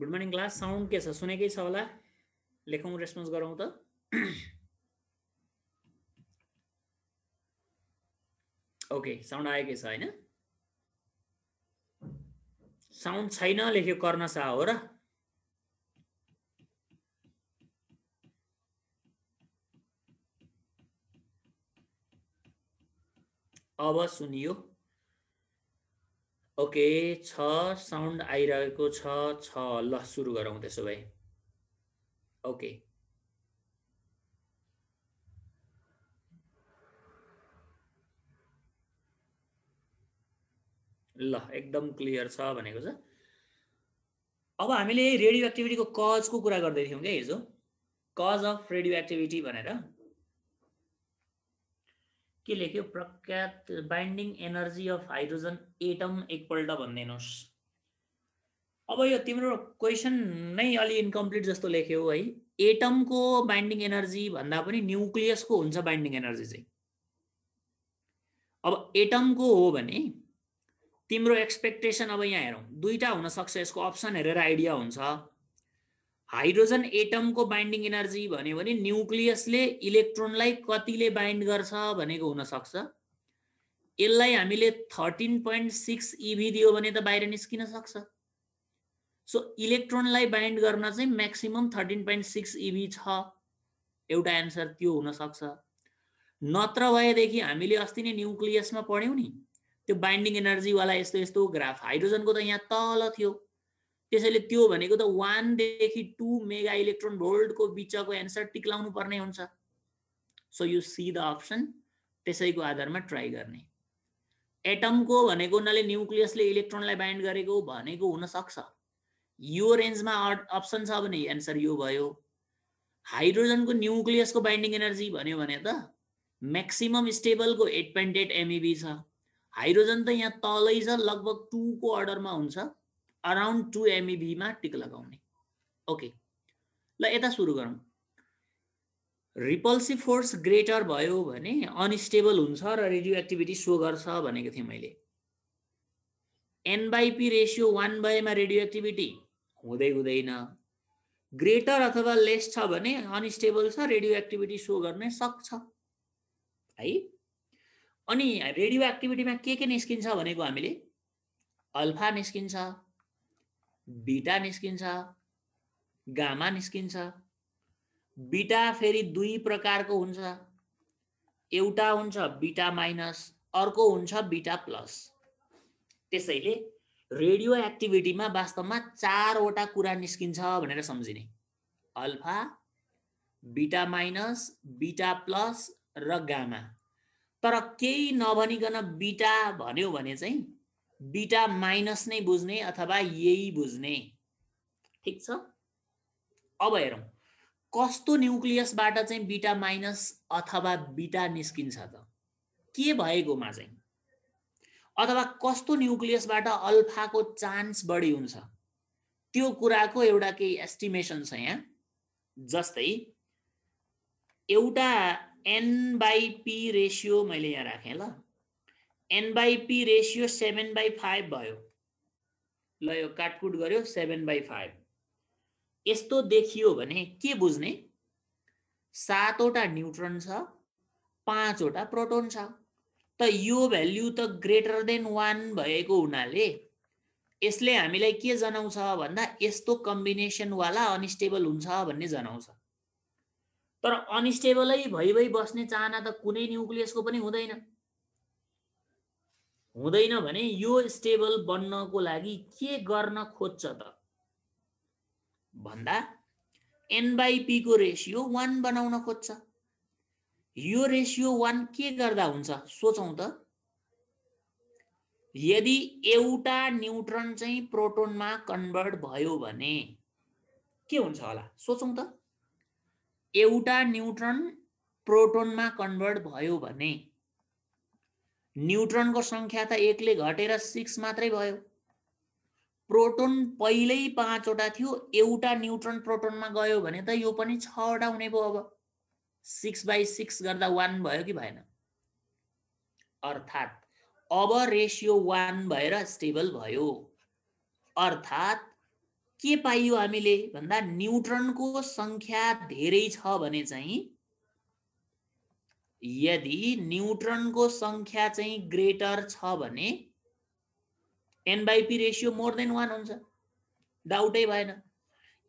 Good morning class sound के छ सुनेकै छ होला लेखौँ रेस्पोन्स गरौँ त ओके साउन्ड आएकै छ होइन साउन्ड छैन लेख्यो कर्ण शाह हो र अब सुनियो ओके छ साउन्ड आइरहेको छ छ ल सुरु गरौँ त्यसो भए ओके ल एकदम क्लियर छ भनेको छ अब हामीले रेडियो एक्टिभिटीको कजको कुरा गर्दै थियौँ क्या हिजो कज अफ रेडियो एक्टिभिटी भनेर के लेख्यो प्रख्यात binding energy of hydrogen atom एकपल्ट भनिदिनुहोस् अब यो तिम्रो क्वेसन नै अलि इन्कम्प्लिट जस्तो लेख्यौ है एटमको बाइन्डिङ एनर्जी भन्दा पनि न्युक्लियसको हुन्छ बाइन्डिङ एनर्जी चाहिँ अब एटमको हो भने तिम्रो एक्सपेक्टेसन अब यहाँ हेरौँ दुईवटा हुनसक्छ यसको अप्सन हेरेर आइडिया हुन्छ हाइड्रोजन एटमको बाइन्डिङ इनर्जी भन्यो भने न्युक्लियसले इलेक्ट्रोनलाई कतिले बाइन्ड गर्छ भनेको हुनसक्छ यसलाई हामीले थर्टिन पोइन्ट सिक्स इभी दियो भने त बाहिर निस्किन सक्छ सो इलेक्ट्रोनलाई बाइन्ड गर्न चाहिँ maximum thirteen point six eV छ एउटा एन्सर त्यो हुनसक्छ नत्र भएदेखि हामीले अस्ति नै न्युक्लियसमा पढ्यौँ नि त्यो बाइन्डिङ इनर्जीवाला यस्तो यस्तो ग्राफ हाइड्रोजनको त यहाँ तल थियो त्यसैले त्यो भनेको त वानदेखि टु मेगा इलेक्ट्रोन भोल्टको बिचको एन्सर टिक्लाउनु पर्ने हुन्छ so you see the option त्यसैको आधारमा ट्राई गर्ने एटमको भनेको उनीहरूले न्युक्लियसले इलेक्ट्रोनलाई बाइन्ड गरेको भनेको हुनसक्छ यो रेन्जमा अप्सन छ भने एन्सर यो भयो हाइड्रोजनको न्युक्लियसको बाइन्डिङ एनर्जी भन्यो भने त म्याक्सिमम स्टेबलको एट पोइन्ट एट एमइबी छ हाइड्रोजन त यहाँ तलै छ लगभग टूको अर्डरमा हुन्छ अराउन्ड टु एमइबीमा टिक लगाउने ओके ल यता सुरु गरौँ रिपल्सिभ फोर्स ग्रेटर भयो भने अनस्टेबल हुन्छ र रेडियो एक्टिभिटी सो गर्छ भनेको थिएँ मैले N by P ratio one बाईमा रेडियो एक्टिभिटी हुँदै हुँदैन ग्रेटर अथवा लेस छ भने अनस्टेबल छ रेडियो एक्टिभिटी सो गर्ने सक्छ है अनि रेडियो एक्टिभिटीमा के के निस्किन्छ भनेको हामीले अल्फा निस्किन्छ बिटा निस्किन्छ गामा निस्किन्छ बिटा फेरि दुई प्रकारको हुन्छ एउटा हुन्छ बिटा माइनस अर्को हुन्छ बिटा प्लस त्यसैले रेडियो एक्टिभिटीमा वास्तवमा चारवटा कुरा निस्किन्छ भनेर सम्झिने alpha beta minus beta plus र गामा तर केही नभनिकन बिटा भन्यो भने चाहिँ बिटा माइनस नै बुझ्ने अथवा यही बुझ्ने ठिक छ अब हेरौँ कस्तो न्युक्लियसबाट चाहिँ बिटा माइनस अथवा बिटा निस्किन्छ त के भएकोमा चाहिँ अथवा कस्तो न्युक्लियसबाट अल्फाको चान्स बढी हुन्छ त्यो कुराको एउटा केही एस्टिमेसन छ यहाँ जस्तै एउटा एन बाई पी रेसियो मैले यहाँ राखेँ ल N by P ratio seven by five भयो ल यो काटकुट गर्यो सेभेन बाई फाइभ यस्तो देखियो भने के बुझ्ने सातवटा न्युट्रन छ पाँचवटा प्रोटोन छ त यो भ्याल्यु त ग्रेटर देन वान भएको हुनाले यसले हामीलाई के जनाउँछ भन्दा यस्तो कम्बिनेसनवाला अनस्टेबल हुन्छ भन्ने जनाउँछ तर अनस्टेबलै भइ भइ बस्ने चाहना त कुनै न्युक्लियसको पनि हुँदैन हुँदैन भने यो स्टेबल बन्नको लागि के गर्न खोज्छ त भन्दा एन बाई पीको रेसियो वान बनाउन खोज्छ यो रेसियो वान के गर्दा हुन्छ सोचौँ त यदि एउटा न्युट्रन चाहिँ प्रोटोनमा कन्भर्ट भयो भने के हुन्छ होला सोचौँ त एउटा न्युट्रन प्रोटोनमा कन्भर्ट भयो भने न्युट्रनको सङ्ख्या त एकले घटेर सिक्स मात्रै भयो प्रोटोन पहिल्यै पाँचवटा थियो एउटा न्युट्रन प्रोटोनमा गयो भने त यो पनि छवटा हुने भयो अब सिक्स बाई सिक्स गर्दा वान भयो कि भएन अर्थात् अब रेसियो वान भएर स्टेबल भयो अर्थात् के पाइयो हामीले भन्दा न्युट्रनको सङ्ख्या धेरै छ भने चाहिँ यदि न्युट्रनको सङ्ख्या चाहिँ ग्रेटर छ भने N by P ratio more than one हुन्छ डाउटै भएन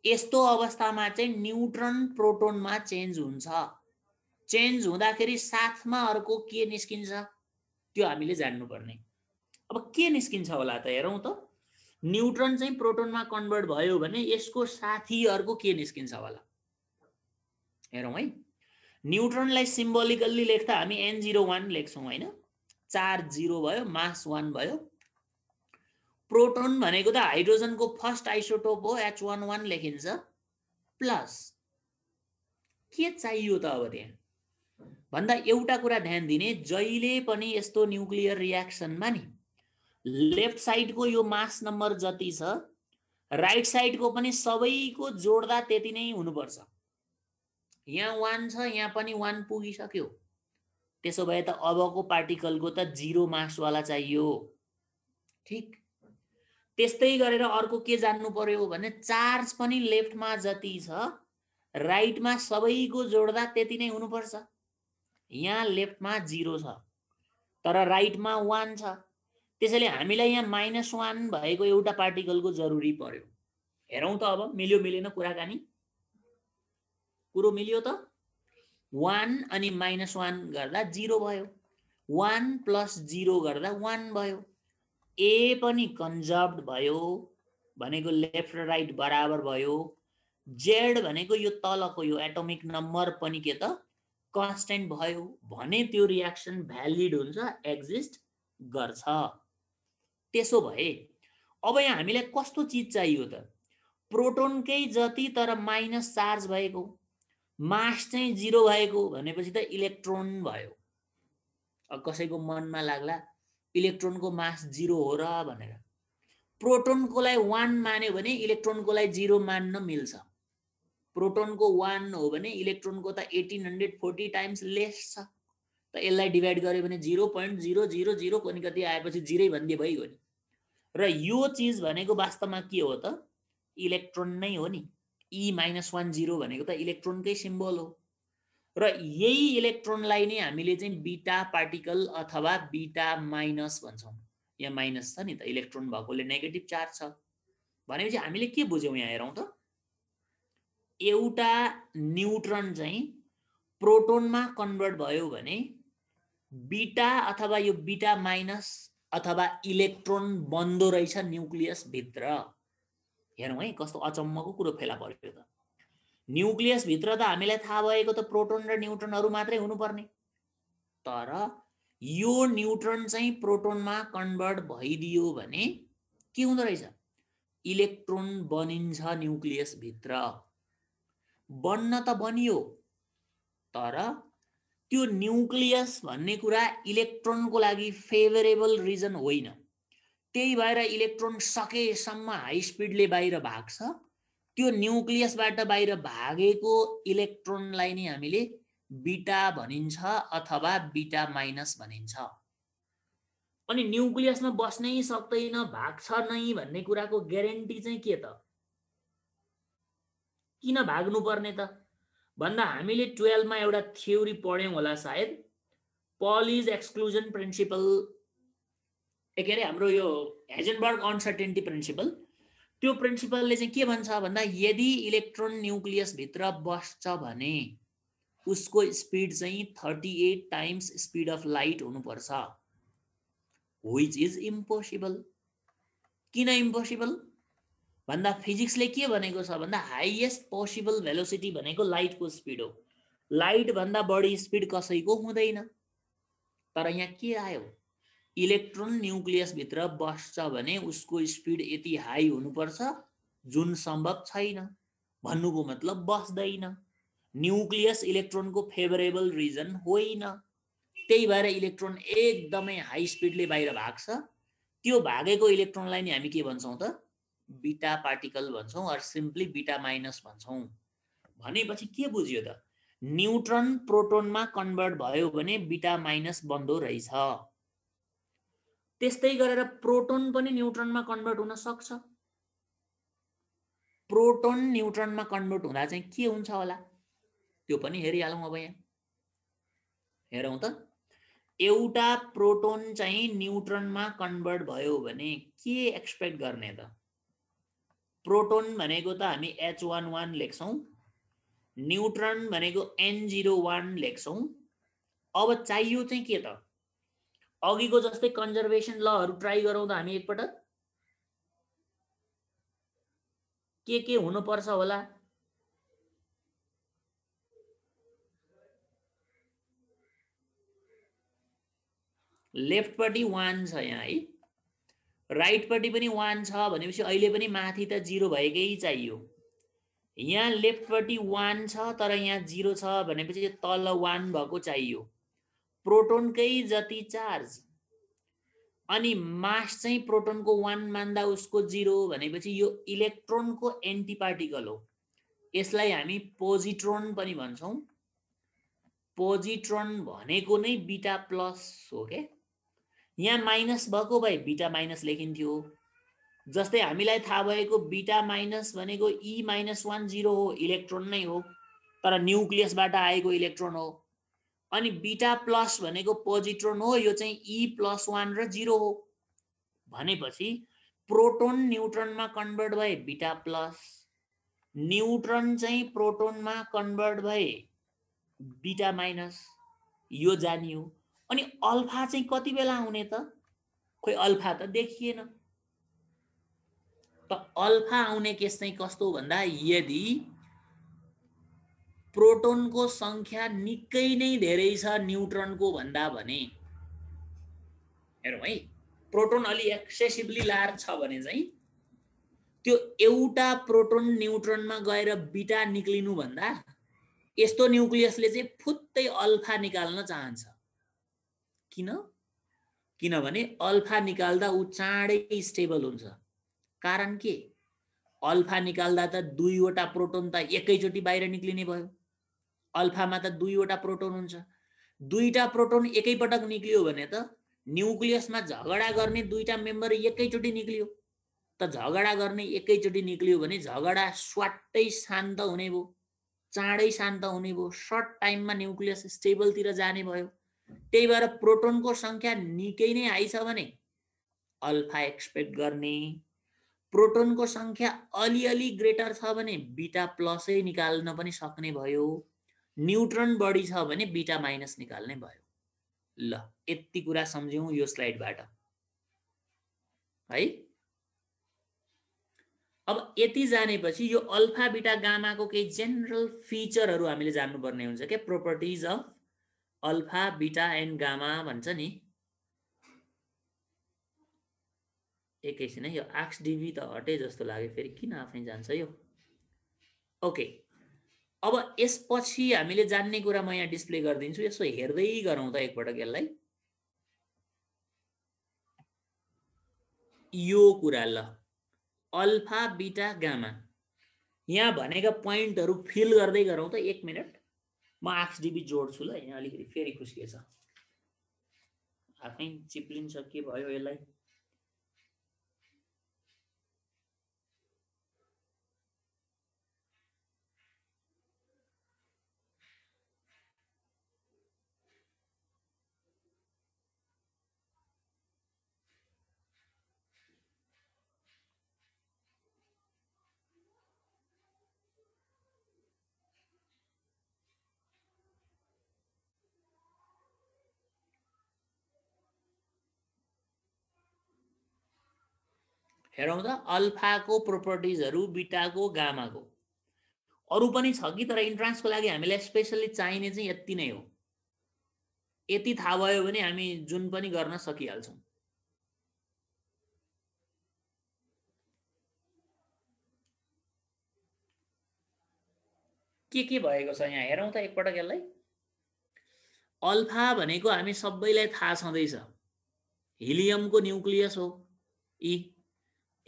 यस्तो अवस्थामा चाहिँ न्युट्रन प्रोटोनमा चेन्ज हुन्छ चेन्ज हुँदाखेरि साथमा अर्को के निस्किन्छ त्यो हामीले जान्नुपर्ने अब के निस्किन्छ होला त हेरौँ त न्युट्रन चाहिँ प्रोटोनमा कन्भर्ट भयो भने यसको साथी अर्को के निस्किन्छ होला हेरौँ है न्युट्रनलाई सिम्बोलिकल्ली लेख्दा हामी एन जिरो वान लेख्छौँ होइन चार जिरो भयो मास वान भयो प्रोटोन भनेको त हाइड्रोजनको फर्स्ट आइसोटोप हो एच वान वान लेखिन्छ प्लस के चाहियो त अब त्यहाँ भन्दा एउटा कुरा ध्यान दिने जहिले पनि यस्तो न्युक्लियर रियाक्सनमा नि लेफ्ट साइडको यो मास नम्बर जति छ राइट साइडको पनि सबैको जोड्दा त्यति नै हुनुपर्छ यहाँ वान छ यहाँ पनि वान पुगिसक्यो त्यसो भए त अबको पार्टिकलको त जिरो मार्क्सवाला चाहियो ठिक त्यस्तै गरेर अर्को के जान्नु पर्यो भने चार्ज पनि लेफ्टमा जति छ राइटमा सबैको जोड्दा त्यति नै हुनुपर्छ यहाँ लेफ्टमा जिरो छ तर राइटमा वान छ त्यसैले हामीलाई यहाँ माइनस वान भएको एउटा पार्टिकलको जरुरी पर्यो हेरौँ त अब मिल्यो मिलेन कुराकानी कुरो मिल्यो त वान अनि माइनस वान गर्दा जिरो भयो वान प्लस जिरो गर्दा वान भयो ए पनि कन्जर्भ भयो भनेको लेफ्ट र राइट बराबर भयो जेड भनेको यो तलको यो एटोमिक नम्बर पनि के त कन्सटेन्ट भयो भने त्यो रियाक्सन भ्यालिड हुन्छ एक्जिस्ट गर्छ त्यसो भए अब यहाँ हामीलाई कस्तो चिज चाहियो त प्रोटोनकै जति तर माइनस चार्ज भएको मास चाहिँ जिरो भएको भनेपछि त इलेक्ट्रोन भयो कसैको मनमा लाग्ला इलेक्ट्रोनको मास जिरो हो र भनेर प्रोटोनकोलाई वान मान्यो भने इलेक्ट्रोनकोलाई जिरो मान्न मिल्छ प्रोटोनको वान हो भने इलेक्ट्रोनको त eighteen hundred forty times less छ त यसलाई डिभाइड गर्यो भने zero point zero zero zero कोनि कति आएपछि जिरै भनिदिए भइगयो नि र यो चिज भनेको वास्तवमा के हो त इलेक्ट्रोन नै हो नि ई माइनस वान जिरो भनेको त इलेक्ट्रोनकै सिम्बल हो र यही इलेक्ट्रोनलाई नै हामीले चाहिँ बिटा पार्टिकल अथवा बिटा माइनस भन्छौँ यहाँ माइनस छ नि त इलेक्ट्रोन भएकोले नेगेटिभ चार्ज छ भनेपछि हामीले के बुझ्यौँ यहाँ हेरौँ त एउटा न्युट्रन चाहिँ प्रोटोनमा कन्भर्ट भयो भने बिटा अथवा यो बिटा माइनस अथवा इलेक्ट्रोन बन्दो रहेछ न्युक्लियसभित्र हेरौँ है कस्तो अचम्मको कुरो फेला पर्यो त न्युक्लियसभित्र त हामीलाई थाहा भएको त प्रोटोन र न्युट्रनहरू मात्रै हुनुपर्ने तर यो न्युट्रन चाहिँ प्रोटोनमा कन्भर्ट भइदियो भने के हुँदो रहेछ इलेक्ट्रोन बनिन्छ न्युक्लियसभित्र बन्न त बनियो तर त्यो न्युक्लियस भन्ने कुरा इलेक्ट्रोनको लागि फेभरेबल रिजन होइन त्यही भएर इलेक्ट्रोन सकेसम्म हाई स्पिडले बाहिर भाग्छ त्यो न्युक्लियसबाट बाहिर भागेको इलेक्ट्रोनलाई नै हामीले बिटा भनिन्छ अथवा बिटा माइनस भनिन्छ अनि न्युक्लियसमा बस्नै सक्दैन भाग्छ नै भन्ने कुराको ग्यारेन्टी चाहिँ के त किन भाग्नुपर्ने त भन्दा हामीले टुवेल्भमा एउटा थ्योरी पढ्यौँ होला सायद पल इज एक्सक्लुजन प्रिन्सिपल ए के अरे हाम्रो यो हेजनबर्ग अनसर्टेन्टी प्रिन्सिपल त्यो प्रिन्सिपलले चाहिँ के भन्छ भन्दा यदि इलेक्ट्रोन न्युक्लियसभित्र बस्छ भने उसको स्पिड चाहिँ thirty eight times speed of light हुनुपर्छ विच इज इम्पोसिबल किन इम्पोसिबल भन्दा फिजिक्सले के भनेको छ भन्दा हाइएस्ट पोसिबल भेलोसिटी भनेको लाइटको स्पिड हो लाइटभन्दा बढी स्पिड कसैको हुँदैन तर यहाँ के आयो इलेक्ट्रोन न्युक्लियसभित्र बस्छ भने उसको स्पिड यति हाई हुनुपर्छ जुन सम्भव छैन भन्नुको मतलब बस्दैन न्युक्लियस इलेक्ट्रोनको फेभरेबल रिजन होइन त्यही भएर इलेक्ट्रोन एकदमै हाई स्पिडले बाहिर भाग्छ त्यो भागेको इलेक्ट्रोनलाई नि हामी के भन्छौँ त बिटा पार्टिकल भन्छौँ अर सिम्पली बिटा माइनस भन्छौँ भनेपछि के बुझ्यो त न्युट्रन प्रोटोनमा कन्भर्ट भयो भने बिटा माइनस बन्दो रहेछ त्यस्तै गरेर प्रोटोन पनि न्युट्रनमा कन्भर्ट हुन सक्छ प्रोटोन न्युट्रनमा कन्भर्ट हुँदा चाहिँ के हुन्छ होला त्यो पनि हेरिहालौँ अब यहाँ हेरौँ त एउटा प्रोटोन चाहिँ न्युट्रनमा कन्भर्ट भयो भने के एक्सपेक्ट गर्ने त प्रोटोन भनेको त हामी एच वान वान लेख्छौँ न्युट्रन भनेको एन जिरो वान लेख्छौँ अब चाहियो चाहिँ के त अघिको जस्तै कन्जर्भेसन लहरू ट्राई गरौँ त हामी एकपटक के के हुनुपर्छ होला लेफ्टपट्टि वान छ यहाँ है राइटपट्टि पनि वान छ भनेपछि अहिले पनि माथि त जिरो भएकै चाहियो यहाँ लेफ्टपट्टि वान छ तर यहाँ जिरो छ भनेपछि तल वान भएको चाहियो प्रोटोनकै जति चार्ज अनि मास चाहिँ प्रोटोनको वान मान्दा उसको जिरो भनेपछि यो इलेक्ट्रोनको एन्टिपार्टिकल हो यसलाई हामी पोजिट्रोन पनि भन्छौँ पोजिट्रोन भनेको नै बिटा प्लस हो के यहाँ माइनस भएको भाइ बिटा माइनस लेखिन्थ्यो जस्तै हामीलाई थाहा भएको बिटा माइनस भनेको e e minus one zero हो इलेक्ट्रोन नै हो तर न्युक्लियसबाट आएको इलेक्ट्रोन हो अनि बिटा प्लस भनेको पोजिट्रोन हो यो चाहिँ ई प्लस वान र जिरो हो भनेपछि प्रोटोन न्युट्रनमा कन्भर्ट भए बिटा प्लस न्युट्रन चाहिँ प्रोटोनमा कन्भर्ट भए बिटा माइनस यो जानियो अनि अल्फा चाहिँ कति बेला आउने त खोइ अल्फा त देखिएन त अल्फा आउने केस चाहिँ कस्तो भन्दा यदि प्रोटोनको सङ्ख्या निकै नै धेरै छ न्युट्रनको भन्दा भने हेरौँ है प्रोटोन अलि एक्सेसिभली लार्ज छ भने चाहिँ त्यो एउटा प्रोटोन न्युट्रनमा गएर बिटा निक्लिनुभन्दा यस्तो न्युक्लियसले चाहिँ फुत्तै अल्फा निकाल्न चाहन्छ किन किनभने अल्फा निकाल्दा ऊ चाँडै स्टेबल हुन्छ कारण के अल्फा निकाल्दा त दुईवटा प्रोटोन त एकैचोटि बाहिर निक्लिने भयो अल्फामा त दुईवटा प्रोटोन हुन्छ दुईवटा प्रोटोन एकैपटक निक्लियो भने त न्युक्लियसमा झगडा गर्ने दुईवटा मेम्बर एकैचोटि निक्लियो त झगडा गर्ने एकैचोटि निक्लियो भने झगडा स्वाट्टै शान्त हुने भयो चाँडै शान्त हुने भयो सर्ट टाइममा न्युक्लियस स्टेबलतिर जाने भयो त्यही भएर प्रोटोनको सङ्ख्या निकै नै आइछ भने अल्फा एक्सपेक्ट गर्ने प्रोटोनको सङ्ख्या अलिअलि ग्रेटर छ भने बिटा प्लसै निकाल्न पनि सक्ने भयो न्युट्रन बढी छ भने बिटा माइनस निकाल्ने भयो ल यति कुरा सम्झ्यौँ यो स्लाइडबाट है अब यति जानेपछि यो अल्फा बिटा गामाको केही जेनरल फिचरहरू हामीले जान्नुपर्ने हुन्छ क्या properties of alpha beta and gamma भन्छ नि एकैछिन यो आक्स डिबी त हटे जस्तो लाग्यो फेरि किन आफै जान्छ यो ओके अब यसपछि हामीले जान्ने कुरा म यहाँ डिस्प्ले गरिदिन्छु यसो हेर्दै गरौँ त एकपटक यसलाई यो कुरा ल अल्फा बिटा गामा यहाँ भनेका पोइन्टहरू फिल गर्दै गरौँ त एक मिनट म डिबी जोड्छु ल यहाँ अलिकति फेरि छ आफै चिप्लिन्छ के भयो यसलाई हेरौँ त अल्फाको प्रोपर्टिजहरू बिटाको गामाको अरू पनि छ कि तर इन्ट्रान्सको लागि हामीलाई स्पेसल्ली चाहिने चाहिँ यति नै हो यति थाहा भयो भने हामी जुन पनि गर्न सकिहाल्छौँ के के भएको छ यहाँ हेरौँ त एकपटक यसलाई अल्फा भनेको हामी सबैलाई थाहा छँदैछ हिलियमको न्युक्लियस हो यी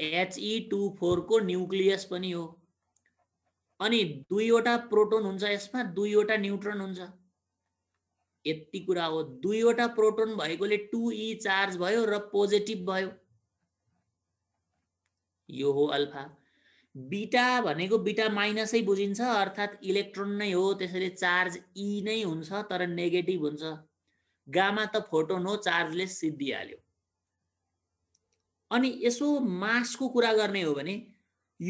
एचई टू फोरको न्युक्लियस पनि हो अनि दुईवटा प्रोटोन हुन्छ यसमा दुईवटा न्युट्रोन हुन्छ यति कुरा हो दुईवटा प्रोटोन भएकोले टु ई e चार्ज भयो र पोजिटिभ भयो यो हो अल्फा बिटा भनेको बिटा माइनसै बुझिन्छ अर्थात् इलेक्ट्रोन नै हो त्यसैले चार्ज ई e नै हुन्छ तर नेगेटिभ हुन्छ गामा त फोटोन हो चार्जले सिद्धिहाल्यो अनि यसो मासको कुरा गर्ने हो भने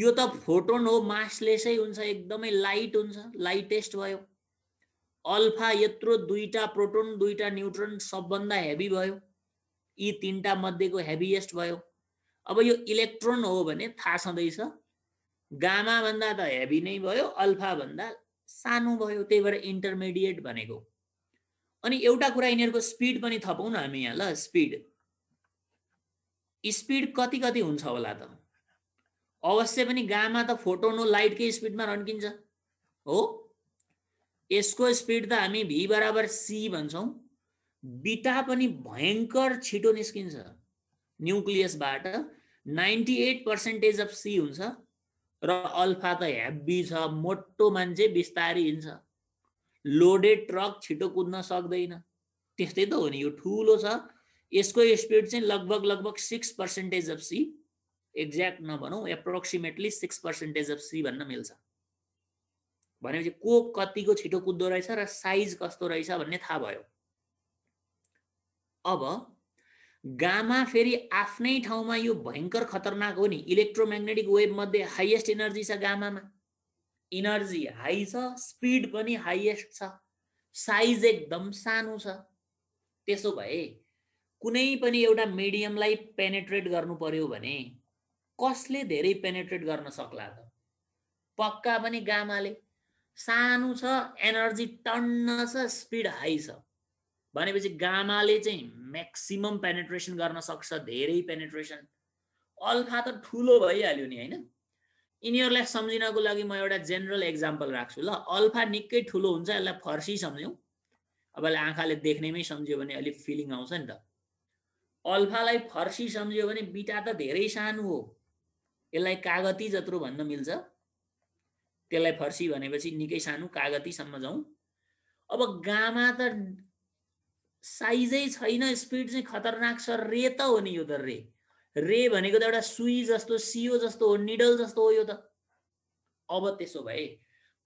यो त फोटोन हो मासलेसै हुन्छ एकदमै लाइट हुन्छ लाइटेस्ट भयो अल्फा यत्रो दुईवटा प्रोटोन दुईवटा न्युट्रोन सबभन्दा हेभी भयो यी तिनवटा मध्येको हेभिएस्ट भयो अब यो इलेक्ट्रोन हो भने थाहा छँदैछ गामाभन्दा त हेभी नै भयो अल्फाभन्दा सानो भयो त्यही भएर इन्टरमिडिएट भनेको अनि एउटा कुरा यिनीहरूको स्पिड पनि थपौँ न हामी यहाँ ल स्पिड स्पिड कति कति हुन्छ होला त अवश्य पनि गामा त फोटोनो लाइटकै स्पिडमा रन्किन्छ हो यसको स्पिड त हामी भी बराबर सी भन्छौँ बिटा पनि भयङ्कर छिटो निस्किन्छ न्युक्लियसबाट ninety eight percentage of c हुन्छ र अल्फा त हेभी छ मोटो मान्छे बिस्तारी हिँड्छ लोडेड ट्रक छिटो कुद्न सक्दैन त्यस्तै त हो नि यो ठुलो छ यसको स्पिड चाहिँ लगभग लगभग six percentage of c exact नभनौँ approximately six percentage of c भन्न मिल्छ भनेपछि को कतिको छिटो कुद्दो रहेछ र साइज कस्तो रहेछ भन्ने थाहा भयो अब गामा फेरि आफ्नै ठाउँमा यो भयङ्कर खतरनाक हो नि इलेक्ट्रोम्याग्नेटिक वेभ मध्ये हाइएस्ट इनर्जी छ गामामा इनर्जी हाई छ स्पिड पनि हाइएस्ट छ साइज एकदम सानो छ त्यसो भए कुनै पनि एउटा मिडियमलाई पेनेट्रेट गर्नु पर्यो भने कसले धेरै पेनेट्रेट गर्न सक्ला त पक्का पनि गामाले सानो छ एनर्जी टन्न छ स्पिड हाई छ भनेपछि गामाले चाहिँ म्याक्सिमम पेनेट्रेसन गर्न सक्छ धेरै पेनेट्रेसन अल्फा त ठुलो भइहाल्यो नि होइन यिनीहरूलाई सम्झिनको लागि म एउटा जेनरल एक्जाम्पल राख्छु ल अल्फा निकै ठुलो हुन्छ यसलाई फर्सी सम्झ्यौँ अब यसलाई आँखाले देख्नेमै सम्झ्यो भने अलिक फिलिङ आउँछ नि त अल्फालाई फर्सी सम्झ्यो भने बिटा त धेरै सानो हो यसलाई कागती जत्रो भन्न मिल्छ त्यसलाई फर्सी भनेपछि निकै सानो कागतीसम्म जाउँ अब गामा त साइजै छैन स्पिड चाहिँ खतरनाक छ रे त हो नि यो त रे रे भनेको त एउटा सुई जस्तो सियो जस्तो हो निडल जस्तो हो यो त अब त्यसो भए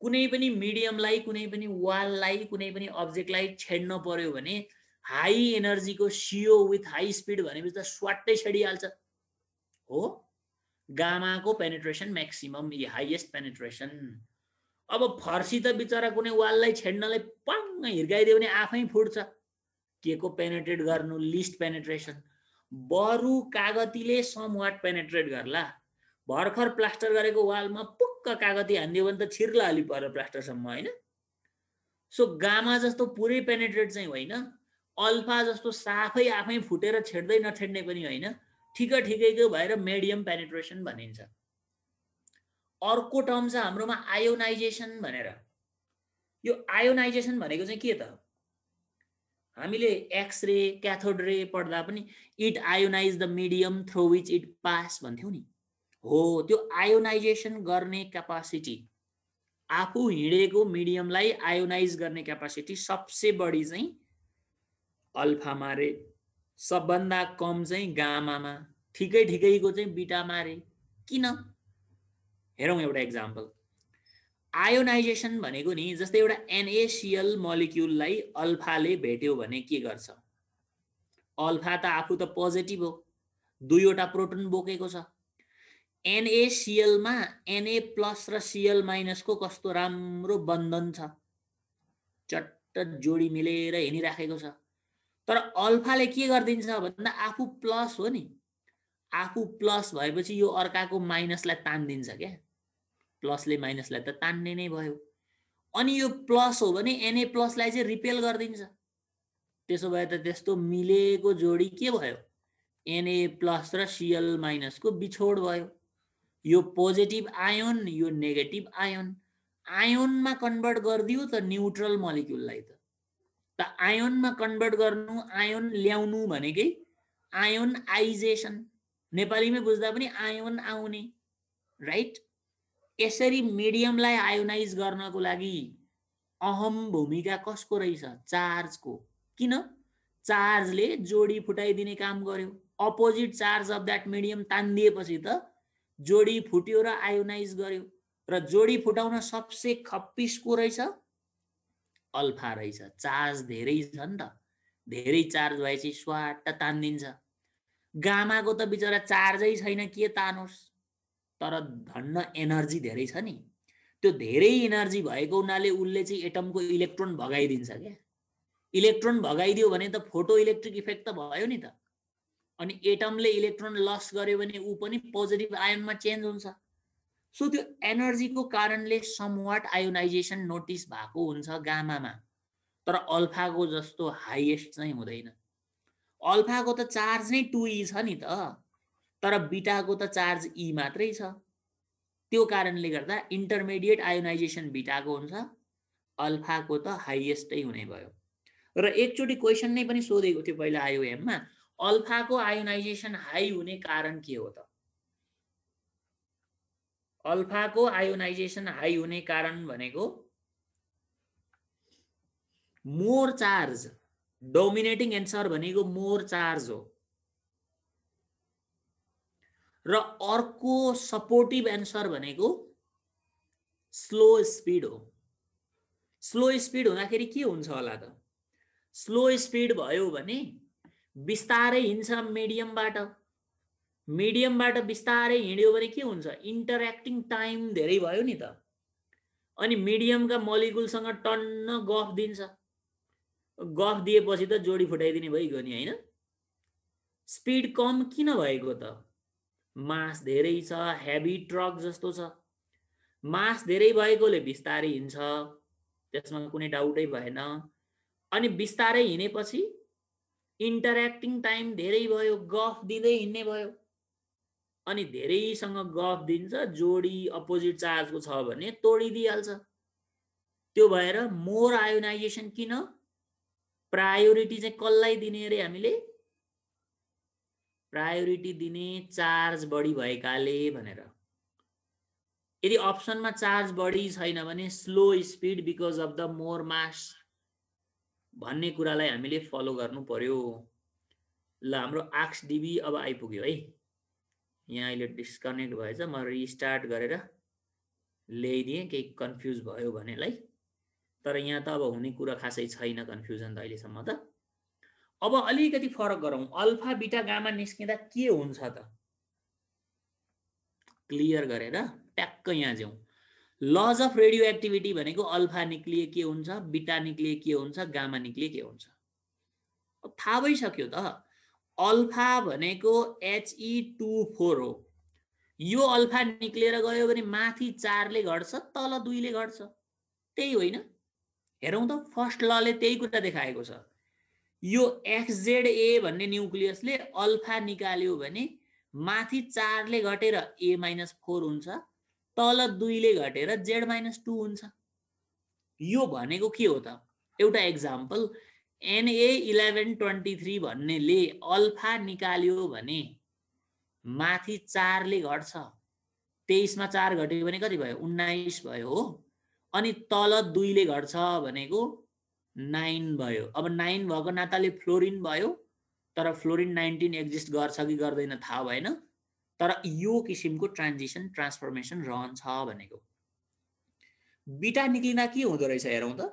कुनै पनि मिडियमलाई कुनै पनि वाललाई कुनै पनि अब्जेक्टलाई छेड्न पर्यो भने हाई एनर्जीको सियो विथ हाई स्पिड भनेपछि त स्वाटै छेडिहाल्छ हो गामाको पेनिट्रेसन म्याक्सिमम हाइएस्ट पेनिट्रेसन अब फर्सी त बिचरा कुनै वाललाई छेड्नलाई पाङ्ग हिर्काइदियो भने आफै फुट्छ के को पेनेट्रेट गर्नु लिस्ट पेनेट्रेसन बरु कागतीले सम वाट पेनेट्रेट गर्ला भर्खर प्लास्टर गरेको वालमा पुक्क कागती हानिदियो भने त छिर्ला अलि पर प्लास्टरसम्म होइन सो गामा जस्तो पुरै पेनेट्रेट चाहिँ होइन अल्फा जस्तो साफै आफै फुटेर छेड्दै नछेड्ने पनि होइन ठिक ठिकैको भएर मिडियम पेनिट्रेसन भनिन्छ अर्को टर्म छ हाम्रोमा आयोनाइजेसन भनेर यो आयोनाइजेसन भनेको चाहिँ के त हामीले एक्सरे क्याथोड रे पढ्दा पनि it ionize the medium through which it pass भन्थ्यौँ नि हो त्यो आयोनाइजेसन गर्ने क्यापासिटी आफू हिँडेको मिडियमलाई आयोनाइज गर्ने क्यापासिटी सबसे बढी चाहिँ अल्फा मारे सबभन्दा कम चाहिँ गामामा ठिकै ठिकैको चाहिँ बिटा मारे किन हेरौँ एउटा इक्जाम्पल आयोनाइजेसन भनेको नि जस्तै एउटा एनएसिएल मलिक्युललाई अल्फाले भेट्यो भने के गर्छ अल्फा त आफू त पोजिटिभ हो दुईवटा प्रोटोन बोकेको छ एनएसिएलमा एनए प्लस र सिएल माइनसको कस्तो राम्रो बन्धन छ चट्ट जोडी मिलेर हिँडिराखेको छ तर अल्फाले के गरिदिन्छ भन्दा आफू प्लस हो नि आफू प्लस भएपछि यो अर्काको माइनसलाई तानिदिन्छ क्या प्लसले माइनसलाई त तान्ने नै भयो अनि यो प्लस हो भने एनए प्लसलाई चाहिँ रिपेल गरिदिन्छ त्यसो भए त त्यस्तो मिलेको जोडी के भयो एनए प्लस र सिएल माइनसको बिछोड भयो यो पोजिटिभ आयोन यो नेगेटिभ आयोन आयोनमा कन्भर्ट गरिदियो त न्युट्रल मलिक्युललाई त त आयोनमा कन्भर्ट गर्नु आयोन ल्याउनु भनेकै आयोन आइजेसन नेपालीमै बुझ्दा पनि आयोन आउने राइट यसरी मिडियमलाई आयोनाइज गर्नको लागि अहम भूमिका कसको रहेछ चार्जको किन चार्जले जोडी फुटाइदिने काम गर्यो opposite charge of that medium तानिदिएपछि त जोडी फुट्यो र आयोनाइज गर्यो र जोडी फुटाउन सबसे खप्पिस को रहेछ अल्फा रहेछ चार्ज धेरै छ नि त धेरै चार्ज भएपछि स्वाट तानिदिन्छ गामाको त बिचरा चार्जै छैन के तानोस् तर धन्न एनर्जी धेरै छ नि त्यो धेरै इनर्जी भएको हुनाले उसले चाहिँ एटमको इलेक्ट्रोन भगाइदिन्छ क्या इलेक्ट्रोन भगाइदियो भने त फोटो इलेक्ट्रिक इफेक्ट त भयो नि त अनि एटमले इलेक्ट्रोन लस गर्यो भने ऊ पनि पोजिटिभ आयनमा चेन्ज हुन्छ सो त्यो एनर्जीको कारणले समवाट आयोनाइजेसन नोटिस भएको हुन्छ गामामा तर अल्फाको जस्तो हाइएस्ट चाहिँ हुँदैन अल्फाको त चार्ज नै टु इ e छ नि त तर बिटाको त चार्ज ई e मात्रै छ त्यो कारणले गर्दा इन्टरमिडिएट आयोनाइजेसन बिटाको हुन्छ अल्फाको त हाइएस्टै हुने भयो र एकचोटि क्वेसन नै पनि सोधेको थियो पहिला आयोएममा अल्फाको आयोनाइजेसन हाई हुने कारण के हो त अल्फाको आयोनाइजेसन हाई हुने कारण भनेको मोर चार्ज डोमिनेटिङ एन्सर भनेको मोर चार्ज हो र अर्को सपोर्टिभ एन्सर भनेको स्लो स्पिड हो स्लो स्पिड हुँदाखेरि के हुन्छ होला त स्लो स्पिड भयो भने बिस्तारै हिँड्छ मिडियमबाट मिडियमबाट बिस्तारै हिँड्यो भने के हुन्छ इन्टरेक्टिङ टाइम धेरै भयो नि त अनि मिडियमका मलिकुलसँग टन्न गफ दिन्छ गफ दिएपछि त जोडी फुटाइदिने भइगयो नि होइन स्पिड कम किन भएको त मास धेरै छ हेभी ट्रक जस्तो छ मास धेरै भएकोले बिस्तारै हिँड्छ त्यसमा कुनै डाउटै भएन अनि बिस्तारै हिँडेपछि इन्टरेक्टिङ टाइम धेरै भयो गफ दिँदै हिँड्ने भयो अनि धेरैसँग गफ दिन्छ जोडी अपोजिट चार्जको छ भने तोडिदिइहाल्छ त्यो भएर मोर आयोनाइजेसन किन प्रायोरिटी चाहिँ कसलाई दिने अरे हामीले प्रायोरिटी दिने चार्ज बढी भएकाले भनेर यदि अप्सनमा चार्ज बढी छैन भने slow speed because of the more mass भन्ने कुरालाई हामीले फलो गर्नु पर्यो ल हाम्रो आक्स डिबी अब आइपुग्यो है यहाँ अहिले डिस्कनेक्ट भएछ म रिस्टार्ट गरेर ल्याइदिएँ केही कन्फ्युज भयो भनेलाई तर यहाँ त अब हुने कुरा खासै छैन कन्फ्युजन त अहिलेसम्म त अब अलिकति फरक गरौँ अल्फा बिटा गामा निस्किँदा के हुन्छ त क्लियर गरेर ट्याक्क यहाँ जाउँ लज अफ रेडियो एक्टिभिटी भनेको अल्फा निक्लिए के हुन्छ बिटा निक्लिए के हुन्छ गामा निक्लिए के हुन्छ थाहा भइसक्यो त अल्फा भनेको एचई टु फोर हो यो अल्फा निक्लेर गयो भने माथि चारले घट्छ तल दुईले घट्छ त्यही होइन हेरौँ त फर्स्ट लले त्यही कुरा देखाएको छ यो एक्सजेड ए भन्ने न्युक्लियसले अल्फा निकाल्यो भने माथि चारले घटेर ए माइनस फोर हुन्छ तल दुईले घटेर जेड माइनस टू हुन्छ यो भनेको के हो त एउटा example NA eleven twenty three भन्नेले अल्फा निकाल्यो भने माथि चारले घट्छ तेइसमा चार घट्यो भने कति भयो उन्नाइस भयो हो अनि तल दुईले घट्छ भनेको नाइन भयो अब नाइन भएको नाताले फ्लोरिन भयो तर फ्लोरिन नाइन्टिन एक्जिस्ट गर्छ कि गर्दैन थाहा भएन तर यो किसिमको ट्रान्जिसन ट्रान्सफर्मेसन रहन्छ भनेको बिटा निक्लिँदा के हुँदो रहेछ हेरौँ त